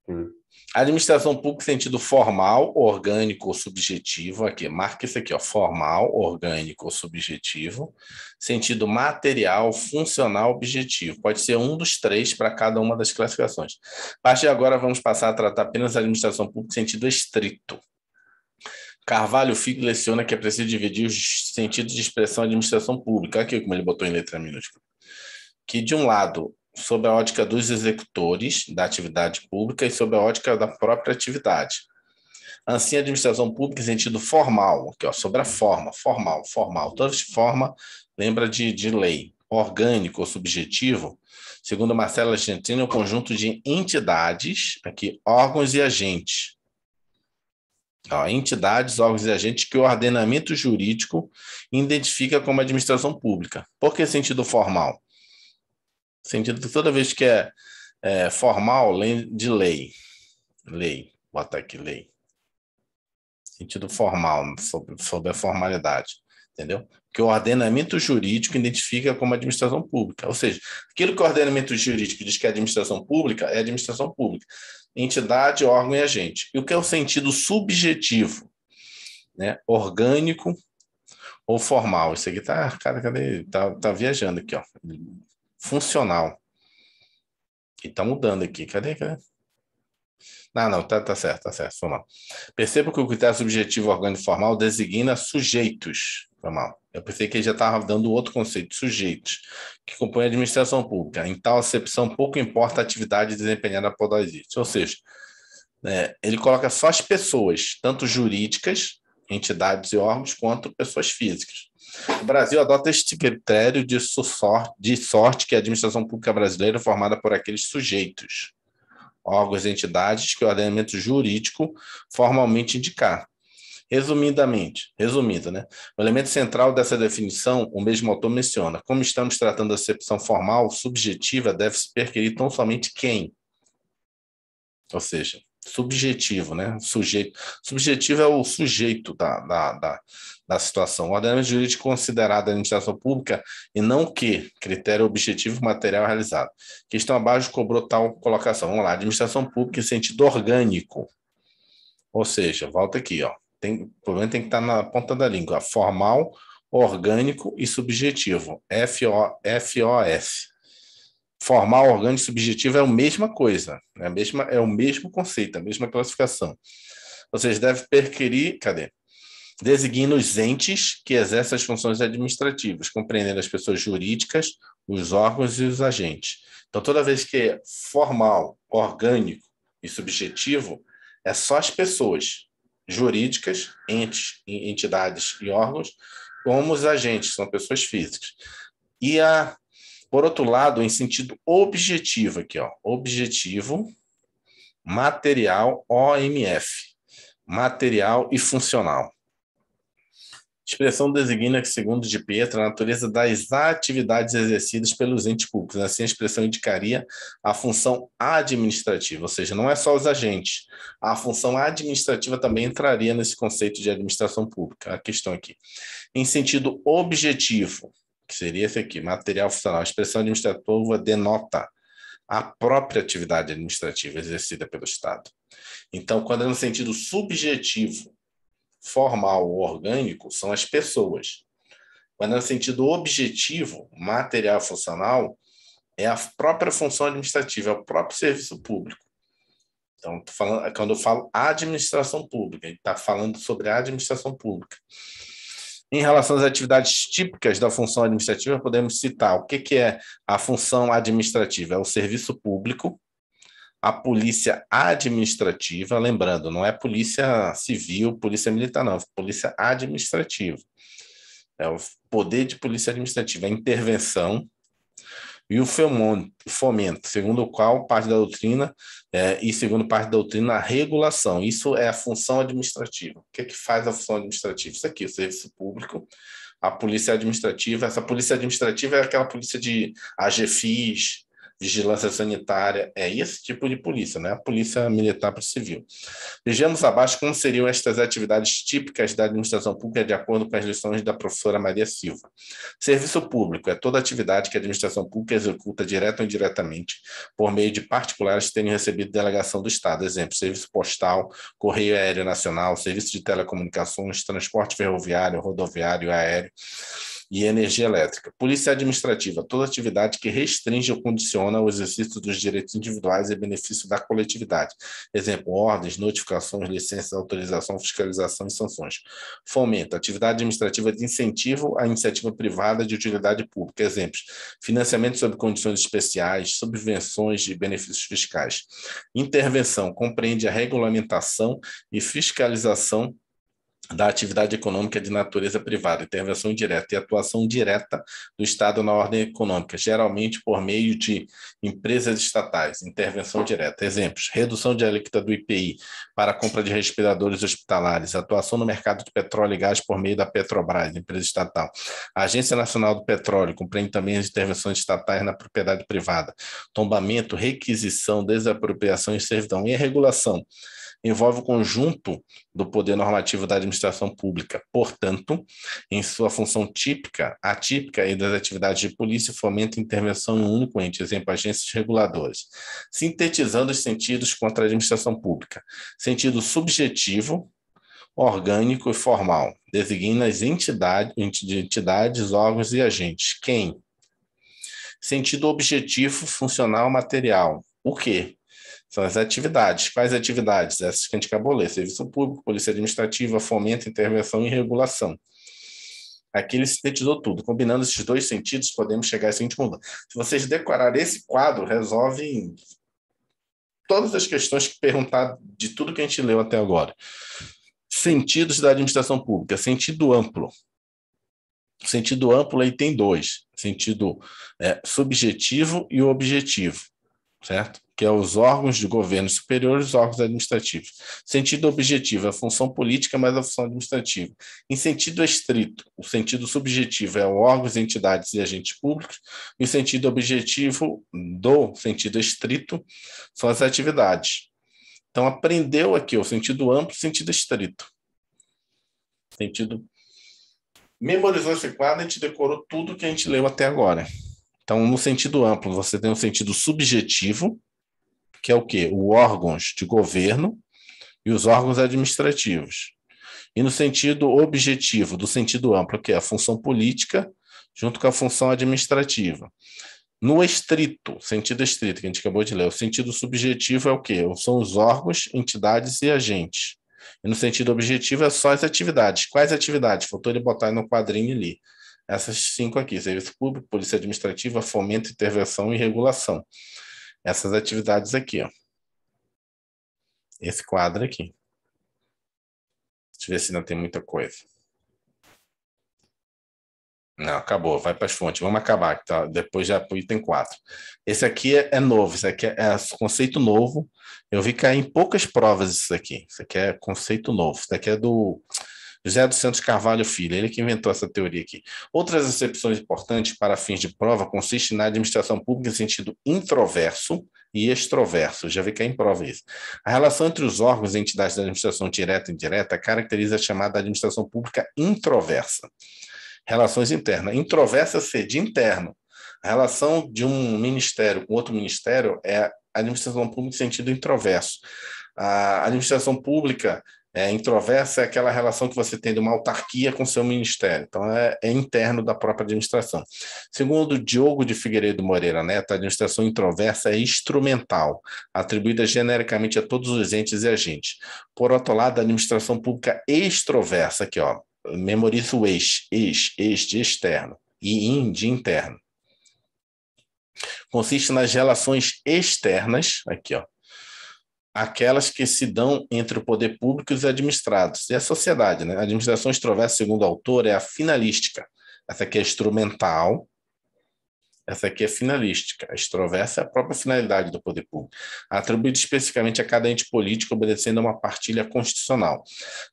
Sim. Administração pública em sentido formal, orgânico ou subjetivo, aqui, marca isso aqui, ó, formal, orgânico ou subjetivo, sentido material, funcional, objetivo. Pode ser um dos três para cada uma das classificações. A partir de agora, vamos passar a tratar apenas a administração pública em sentido estrito. Carvalho Figo leciona que é preciso dividir os sentidos de expressão administração pública, aqui como ele botou em letra minúscula. Que, de um lado, sob a ótica dos executores da atividade pública e sob a ótica da própria atividade. Assim, a administração pública em sentido formal, aqui, ó, sobre a forma, formal, formal, toda forma lembra de, de lei, orgânico ou subjetivo, segundo Marcelo Argentino, é um conjunto de entidades, aqui, órgãos e agentes. Ó, entidades, órgãos e agentes que o ordenamento jurídico identifica como administração pública. Por que sentido formal? sentido de toda vez que é, é formal, de lei. Lei, bota aqui lei. Sentido formal, sobre, sobre a formalidade, entendeu? Que o ordenamento jurídico identifica como administração pública. Ou seja, aquilo que o ordenamento jurídico diz que é administração pública, é administração pública. Entidade, órgão e agente. E o que é o sentido subjetivo? Né? Orgânico ou formal. Isso aqui tá, cara, cadê? Tá, tá viajando aqui, ó funcional. E tá mudando aqui. Cadê? Cadê? Ah, não, tá, tá certo, tá certo. Foi mal. Perceba que o critério subjetivo orgânico formal designa sujeitos. Foi mal. Eu pensei que ele já estava dando outro conceito, sujeitos, que compõem a administração pública. Em tal acepção, pouco importa a atividade desempenhada por nós. Ou seja, é, ele coloca só as pessoas, tanto jurídicas, entidades e órgãos, quanto pessoas físicas. O Brasil adota este critério de, de sorte que a administração pública brasileira é formada por aqueles sujeitos, órgãos e entidades que o ordenamento jurídico formalmente indicar. Resumidamente, resumindo, né? O elemento central dessa definição, o mesmo autor menciona, como estamos tratando a acepção formal, subjetiva, deve-se perquirir tão somente quem. Ou seja, subjetivo, né? Sujeito. Subjetivo é o sujeito da, da, da, da situação. O ordenamento jurídico considerado administração pública e não que, critério objetivo material realizado. Questão abaixo cobrou tal colocação. Vamos lá, administração pública em sentido orgânico. Ou seja, volta aqui, ó. Tem, o problema tem que estar na ponta da língua. Formal, orgânico e subjetivo. FO, FOS formal, orgânico e subjetivo é a mesma coisa, é, a mesma, é o mesmo conceito, a mesma classificação. Vocês devem perquirir, cadê? Designando os entes que exercem as funções administrativas, compreendendo as pessoas jurídicas, os órgãos e os agentes. Então, toda vez que é formal, orgânico e subjetivo, é só as pessoas jurídicas, entes, entidades e órgãos, como os agentes, são pessoas físicas. E a por outro lado, em sentido objetivo aqui, ó, objetivo, material, OMF, material e funcional. A expressão designa que, segundo de Pietra, a natureza das atividades exercidas pelos entes públicos. Assim, a expressão indicaria a função administrativa, ou seja, não é só os agentes. A função administrativa também entraria nesse conceito de administração pública, a questão aqui. Em sentido objetivo, que seria esse aqui, material funcional. A expressão administrativa denota a própria atividade administrativa exercida pelo Estado. Então, quando é no sentido subjetivo, formal ou orgânico, são as pessoas. Quando é no sentido objetivo, material funcional, é a própria função administrativa, é o próprio serviço público. Então, falando, quando eu falo administração pública, a gente está falando sobre a administração pública. Em relação às atividades típicas da função administrativa, podemos citar o que, que é a função administrativa? É o serviço público, a polícia administrativa, lembrando, não é polícia civil, polícia militar, não, é polícia administrativa. É o poder de polícia administrativa, a intervenção e o fomento, segundo o qual parte da doutrina é, e segundo parte da doutrina a regulação. Isso é a função administrativa. O que é que faz a função administrativa? Isso aqui, o serviço público, a polícia administrativa. Essa polícia administrativa é aquela polícia de AGFIS, Vigilância sanitária é esse tipo de polícia, né? A polícia militar para o civil. Vejamos abaixo como seriam estas atividades típicas da administração pública de acordo com as lições da professora Maria Silva. Serviço público é toda atividade que a administração pública executa direta ou indiretamente por meio de particulares que tenham recebido delegação do Estado. Exemplo, serviço postal, correio aéreo nacional, serviço de telecomunicações, transporte ferroviário, rodoviário, aéreo e energia elétrica. Polícia administrativa, toda atividade que restringe ou condiciona o exercício dos direitos individuais e benefício da coletividade. Exemplo, ordens, notificações, licenças, autorização, fiscalização e sanções. Fomenta, atividade administrativa de incentivo à iniciativa privada de utilidade pública. Exemplos, financiamento sob condições especiais, subvenções e benefícios fiscais. Intervenção, compreende a regulamentação e fiscalização da atividade econômica de natureza privada, intervenção direta e atuação direta do Estado na ordem econômica, geralmente por meio de empresas estatais, intervenção direta. Exemplos: redução alíquota do IPI para a compra de respiradores hospitalares, atuação no mercado de petróleo e gás por meio da Petrobras, empresa estatal. A Agência Nacional do Petróleo compreende também as intervenções estatais na propriedade privada, tombamento, requisição, desapropriação e servidão e a regulação envolve o conjunto do poder normativo da administração pública. Portanto, em sua função típica, atípica e das atividades de polícia, fomenta intervenção em um único ente, exemplo, agências reguladoras, sintetizando os sentidos contra a administração pública. Sentido subjetivo, orgânico e formal. Designa as entidades, entidades, órgãos e agentes. Quem? Sentido objetivo, funcional, material. O que? São as atividades. Quais atividades? Essas que a gente acabou de ler: serviço público, polícia administrativa, fomento, intervenção e regulação. Aqui ele sintetizou tudo. Combinando esses dois sentidos, podemos chegar à seguinte conclusão. Se vocês decorarem esse quadro, resolve todas as questões que perguntar de tudo que a gente leu até agora. Sentidos da administração pública. Sentido amplo. Sentido amplo aí tem dois: sentido é, subjetivo e objetivo certo? Que é os órgãos de governo superiores, os órgãos administrativos. Sentido objetivo é a função política mais a função administrativa. Em sentido estrito, o sentido subjetivo é órgãos, entidades e agentes públicos. E o sentido objetivo do sentido estrito são as atividades. Então, aprendeu aqui o sentido amplo e sentido estrito. Sentido. Memorizou esse quadro, a gente decorou tudo que a gente leu até agora. Então, no sentido amplo, você tem o um sentido subjetivo, que é o quê? O órgãos de governo e os órgãos administrativos. E no sentido objetivo, do sentido amplo, que é a função política junto com a função administrativa. No estrito, sentido estrito, que a gente acabou de ler, o sentido subjetivo é o quê? São os órgãos, entidades e agentes. E no sentido objetivo é só as atividades. Quais atividades? Faltou ele botar no quadrinho ali essas cinco aqui: serviço público, polícia administrativa, fomento, intervenção e regulação. Essas atividades aqui, ó. Esse quadro aqui. Deixa eu ver se ainda tem muita coisa. Não, acabou, vai para as fontes. Vamos acabar, tá? depois já para é o item 4. Esse aqui é, é novo, esse aqui é, é, conceito novo. Eu vi cair é em poucas provas isso aqui. Isso aqui é conceito novo. Isso aqui é do José dos Santos Carvalho Filho, ele que inventou essa teoria aqui. Outras excepções importantes para fins de prova consistem na administração pública em sentido introverso e extroverso. Já vi que é prova isso. A relação entre os órgãos e entidades da administração direta e indireta caracteriza a chamada administração pública introversa. Relações internas. Introversa ser é de interno. A relação de um ministério com outro ministério é a administração pública em sentido introverso. A administração pública é, introversa é aquela relação que você tem de uma autarquia com seu ministério, então é, é interno da própria administração. Segundo Diogo de Figueiredo Moreira Neto, a administração introversa é instrumental, atribuída genericamente a todos os entes e agentes. Por outro lado, a administração pública extroversa, aqui ó, memoriza o ex, ex, ex de externo e in de interno. Consiste nas relações externas, aqui ó, aquelas que se dão entre o poder público e os administrados, e a sociedade. Né? A administração extroversa, segundo o autor, é a finalística. Essa aqui é instrumental, essa aqui é finalística. A extroversa é a própria finalidade do poder público, atribuída especificamente a cada ente político obedecendo a uma partilha constitucional.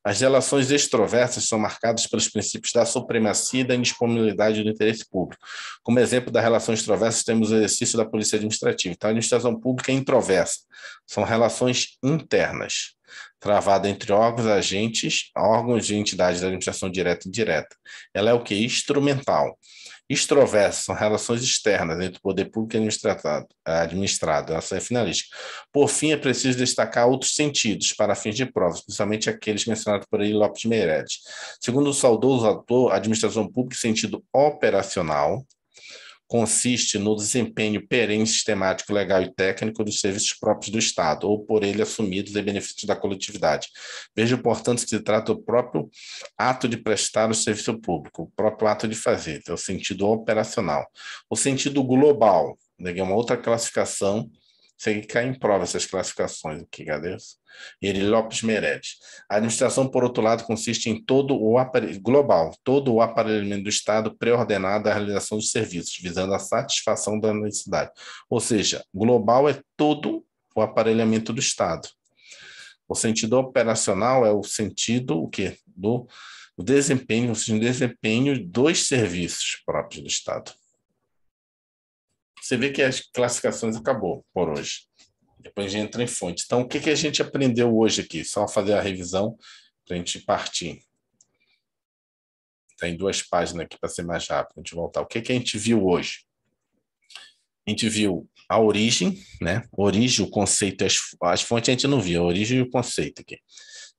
As relações extroversas são marcadas pelos princípios da supremacia e da indisponibilidade do interesse público. Como exemplo da relação extroversa, temos o exercício da polícia administrativa. Então, a administração pública é introversa. São relações internas travada entre órgãos, agentes, órgãos e entidades da administração direta e indireta. Ela é o que? Instrumental extroversos, são relações externas entre o poder público e administrado, essa é finalística. Por fim, é preciso destacar outros sentidos para fins de provas, principalmente aqueles mencionados por aí Lopes Meireles. Segundo o saudoso autor, administração pública sentido operacional, consiste no desempenho perene, sistemático, legal e técnico dos serviços próprios do Estado, ou por ele assumidos em benefício da coletividade. Veja portanto, que se trata do próprio ato de prestar o serviço público, o próprio ato de fazer, é o sentido operacional. O sentido global, né, é uma outra classificação sei que cai em prova essas classificações aqui, cadê? Ele Lopes Meredes. A administração, por outro lado, consiste em todo o aparelho global, todo o aparelhamento do Estado pré-ordenado à realização de serviços, visando a satisfação da necessidade. Ou seja, global é todo o aparelhamento do Estado. O sentido operacional é o sentido o quê? do desempenho, ou seja, desempenho dos serviços próprios do Estado. Você vê que as classificações acabou por hoje. Depois a gente entra em fonte. Então, o que, que a gente aprendeu hoje aqui? Só fazer a revisão para a gente partir. Está em duas páginas aqui para ser mais rápido. A gente voltar. O que, que a gente viu hoje? A gente viu a origem, né? Origem, o conceito, as, as fontes a gente não viu, a origem e o conceito aqui.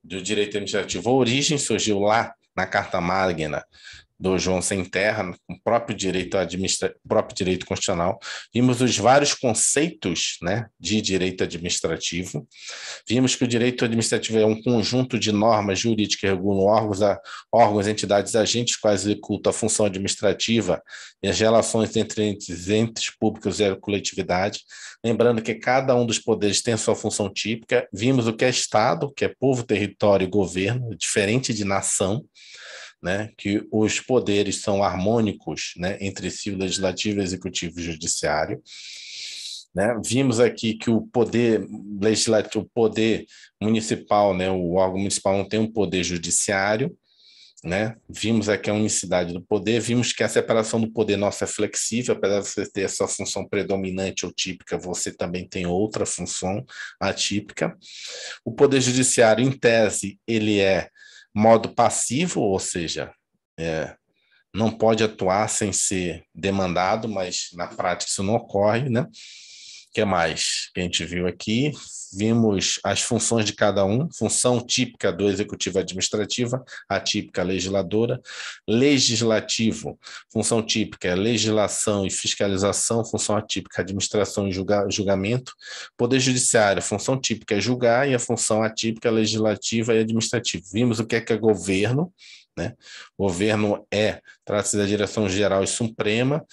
Do direito administrativo. A origem surgiu lá na Carta Magna do João Sem Terra, com o próprio direito, administra... próprio direito constitucional, vimos os vários conceitos né, de direito administrativo, vimos que o direito administrativo é um conjunto de normas jurídicas que regulam órgãos, a... órgãos entidades, agentes quais executam a função administrativa e as relações entre entes, entes públicos e a coletividade, lembrando que cada um dos poderes tem sua função típica, vimos o que é Estado, que é povo, território e governo, diferente de nação, né, que os poderes são harmônicos né, entre si, o legislativo, executivo e judiciário. Né? Vimos aqui que o poder legislativo, o poder municipal, né, o órgão municipal não tem um poder judiciário, né? Vimos aqui a unicidade do poder, vimos que a separação do poder nosso é flexível, apesar de você ter essa função predominante ou típica, você também tem outra função atípica. O poder judiciário, em tese, ele é modo passivo, ou seja, é, não pode atuar sem ser demandado, mas na prática isso não ocorre, né? que mais que a gente viu aqui? Vimos as funções de cada um, função típica do executivo administrativa, atípica legisladora, legislativo, função típica é legislação e fiscalização, função atípica é administração e julga, julgamento, poder judiciário, função típica é julgar e a função atípica é legislativa e administrativa. Vimos o que é que é governo, né? O governo é, trata-se da direção geral e suprema.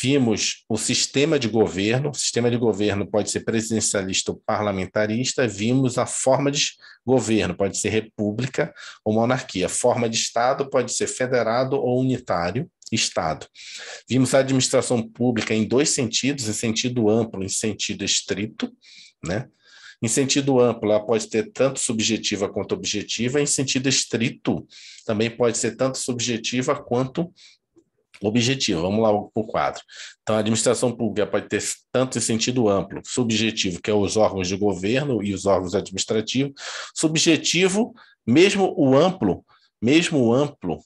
Vimos o sistema de governo, o sistema de governo pode ser presidencialista ou parlamentarista. Vimos a forma de governo, pode ser república ou monarquia. Forma de Estado pode ser federado ou unitário. Estado. Vimos a administração pública em dois sentidos, em sentido amplo e em sentido estrito, né? Em sentido amplo, ela pode ter tanto subjetiva quanto objetiva, em sentido estrito, também pode ser tanto subjetiva quanto objetiva. Vamos lá para o quadro. Então, a administração pública pode ter tanto em sentido amplo, subjetivo, que é os órgãos de governo e os órgãos administrativos, subjetivo, mesmo o amplo, mesmo o amplo,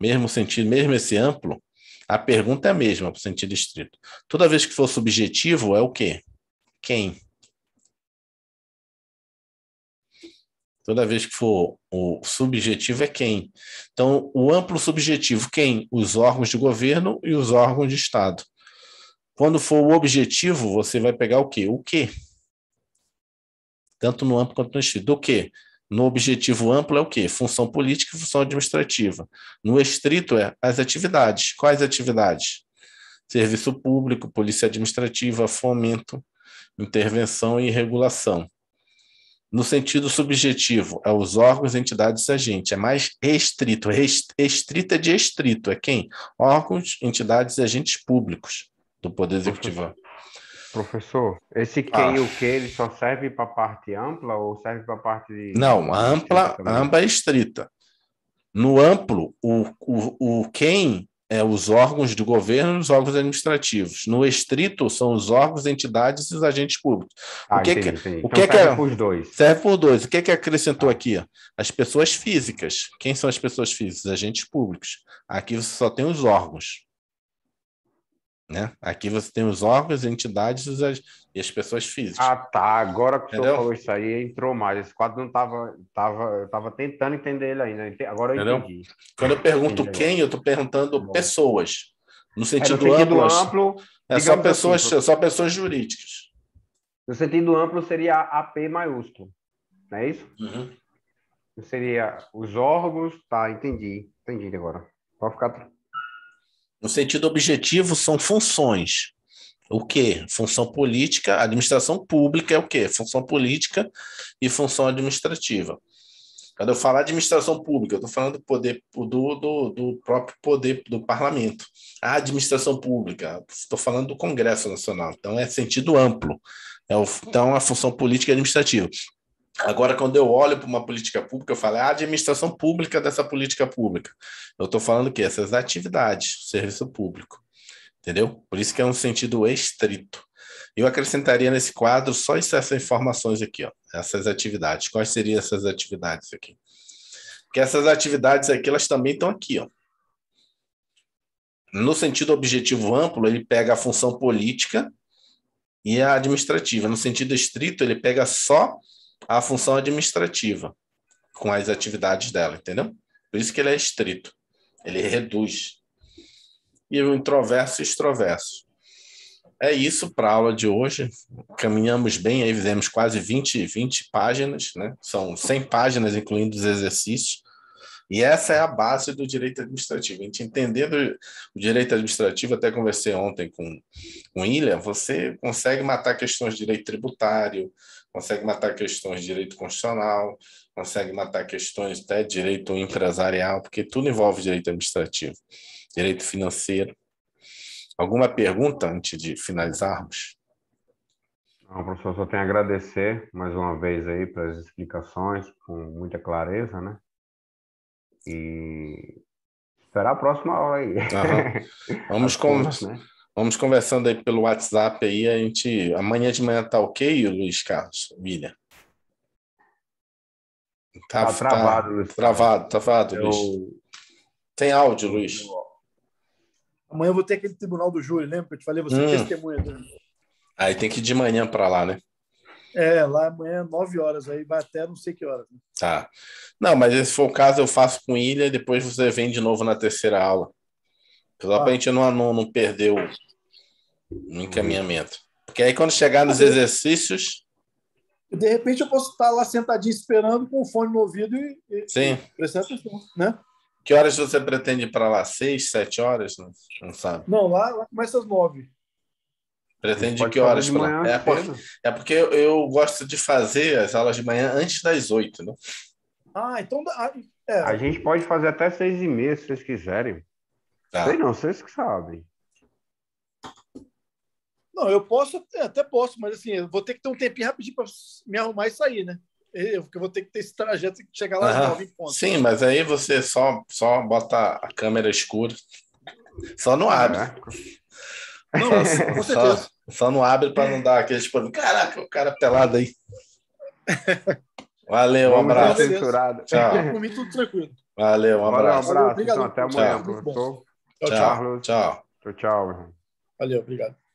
mesmo sentido, mesmo esse amplo, a pergunta é a mesma, para o sentido estrito. Toda vez que for subjetivo, é o quê? Quem? Toda vez que for o subjetivo é quem. Então, o amplo subjetivo, quem? Os órgãos de governo e os órgãos de Estado. Quando for o objetivo, você vai pegar o quê? O quê? Tanto no amplo quanto no estrito. Do quê? No objetivo amplo é o quê? Função política e função administrativa. No estrito é as atividades. Quais atividades? Serviço público, polícia administrativa, fomento, intervenção e regulação no sentido subjetivo, é os órgãos, entidades e agentes. É mais restrito, restrita de estrito. É quem? Órgãos, entidades e agentes públicos do Poder Executivo. Professor, esse quem ah. e o que, ele só serve para a parte ampla ou serve para a parte... Não, ampla, ampla é estrita. No amplo, o, o, o quem é, os órgãos de governo e os órgãos administrativos. No estrito, são os órgãos, entidades e os agentes públicos. Ah, o que entendi, é que, então, que serve é por dois. Serve por dois. O que é que acrescentou ah. aqui? As pessoas físicas. Quem são as pessoas físicas? Agentes públicos. Aqui você só tem os órgãos. Né? Aqui você tem os órgãos, entidades e as, e as pessoas físicas. Ah, tá. Agora que Entendeu? o senhor falou isso aí, entrou mais. Esse quadro não estava. Tava, eu estava tentando entender ele ainda. Né? Agora eu Entendeu? entendi. Quando eu pergunto entendi. quem, eu estou perguntando pessoas. No sentido, é, no sentido amplo, amplo é só pessoas, assim, só pessoas jurídicas. No sentido amplo, seria AP maiúsculo. Não é isso? Uhum. Seria os órgãos. Tá, entendi. Entendi agora. Pode ficar no sentido objetivo, são funções. O que? Função política, administração pública é o que? Função política e função administrativa. Quando eu falar administração pública, eu estou falando do poder do, do, do, próprio poder do parlamento. A administração pública, estou falando do Congresso Nacional, então é sentido amplo. É o, então, a função política e administrativa. Agora, quando eu olho para uma política pública, eu falo, é a administração pública dessa política pública. Eu estou falando que essas atividades, serviço público. Entendeu? Por isso que é um sentido estrito. Eu acrescentaria nesse quadro só essas informações aqui, ó, essas atividades. Quais seriam essas atividades aqui? Porque essas atividades aqui, elas também estão aqui. Ó. No sentido objetivo amplo, ele pega a função política e a administrativa. No sentido estrito, ele pega só a função administrativa com as atividades dela, entendeu? Por isso que ele é estrito, ele reduz. E o introverso e extroverso. É isso para a aula de hoje. Caminhamos bem, aí fizemos quase 20, 20 páginas, né? São 100 páginas, incluindo os exercícios. E essa é a base do direito administrativo. A gente entendendo o direito administrativo, até conversei ontem com o Ilha, você consegue matar questões de direito tributário, consegue matar questões de direito constitucional, consegue matar questões até de direito empresarial, porque tudo envolve direito administrativo, direito financeiro. Alguma pergunta antes de finalizarmos? Não, professor, só tenho a agradecer mais uma vez aí pelas explicações, com muita clareza, né? E esperar a próxima aula aí. Uhum. Vamos, Assuntos, né? Vamos conversando aí pelo WhatsApp aí, a gente amanhã de manhã tá ok, Luiz Carlos, William. Tá, tá, tá travado, tá, Luiz. Travado, travado, eu... Luiz. Tem áudio, Luiz. Amanhã eu vou ter aquele tribunal do júri, lembra né? que eu te falei, você hum. testemunha. Aí tem que ir de manhã para lá, né? É, lá amanhã, 9 horas, aí vai até não sei que horas. Né? Tá. Não, mas se for o caso, eu faço com ilha e depois você vem de novo na terceira aula. Só ah. para a gente não, não, não perder o encaminhamento. Porque aí quando chegar nos ah, exercícios. De repente eu posso estar lá sentadinho esperando com o fone no ouvido e, e Sim. prestar atenção, né? Que horas você pretende ir para lá? Seis, sete horas? Não, não sabe. Não, lá, lá começa às nove. Pretende que horas? Pra... É, é, porque, é porque eu gosto de fazer as aulas de manhã antes das oito, né? Ah, então... Ah, é. A gente pode fazer até seis e meia, se vocês quiserem. Tá. Sei não, vocês que sabem. Não, eu posso, até, posso, mas assim, eu vou ter que ter um tempinho rapidinho para me arrumar e sair, né? Eu, porque eu vou ter que ter esse trajeto e chegar lá às 9 em ponto. Sim, mas aí você só, só bota a câmera escura. Só não abre. Não, com certeza. Só, só não abre para não dar aquele tipo, caraca, o cara pelado aí. Valeu, um abraço. Censurado. Tchau. tudo tranquilo. Valeu, um abraço. Valeu, um abraço. Obrigado. Então, até amanhã, professor. Tchau, tchau. Tchau, tchau. tchau. Valeu, obrigado.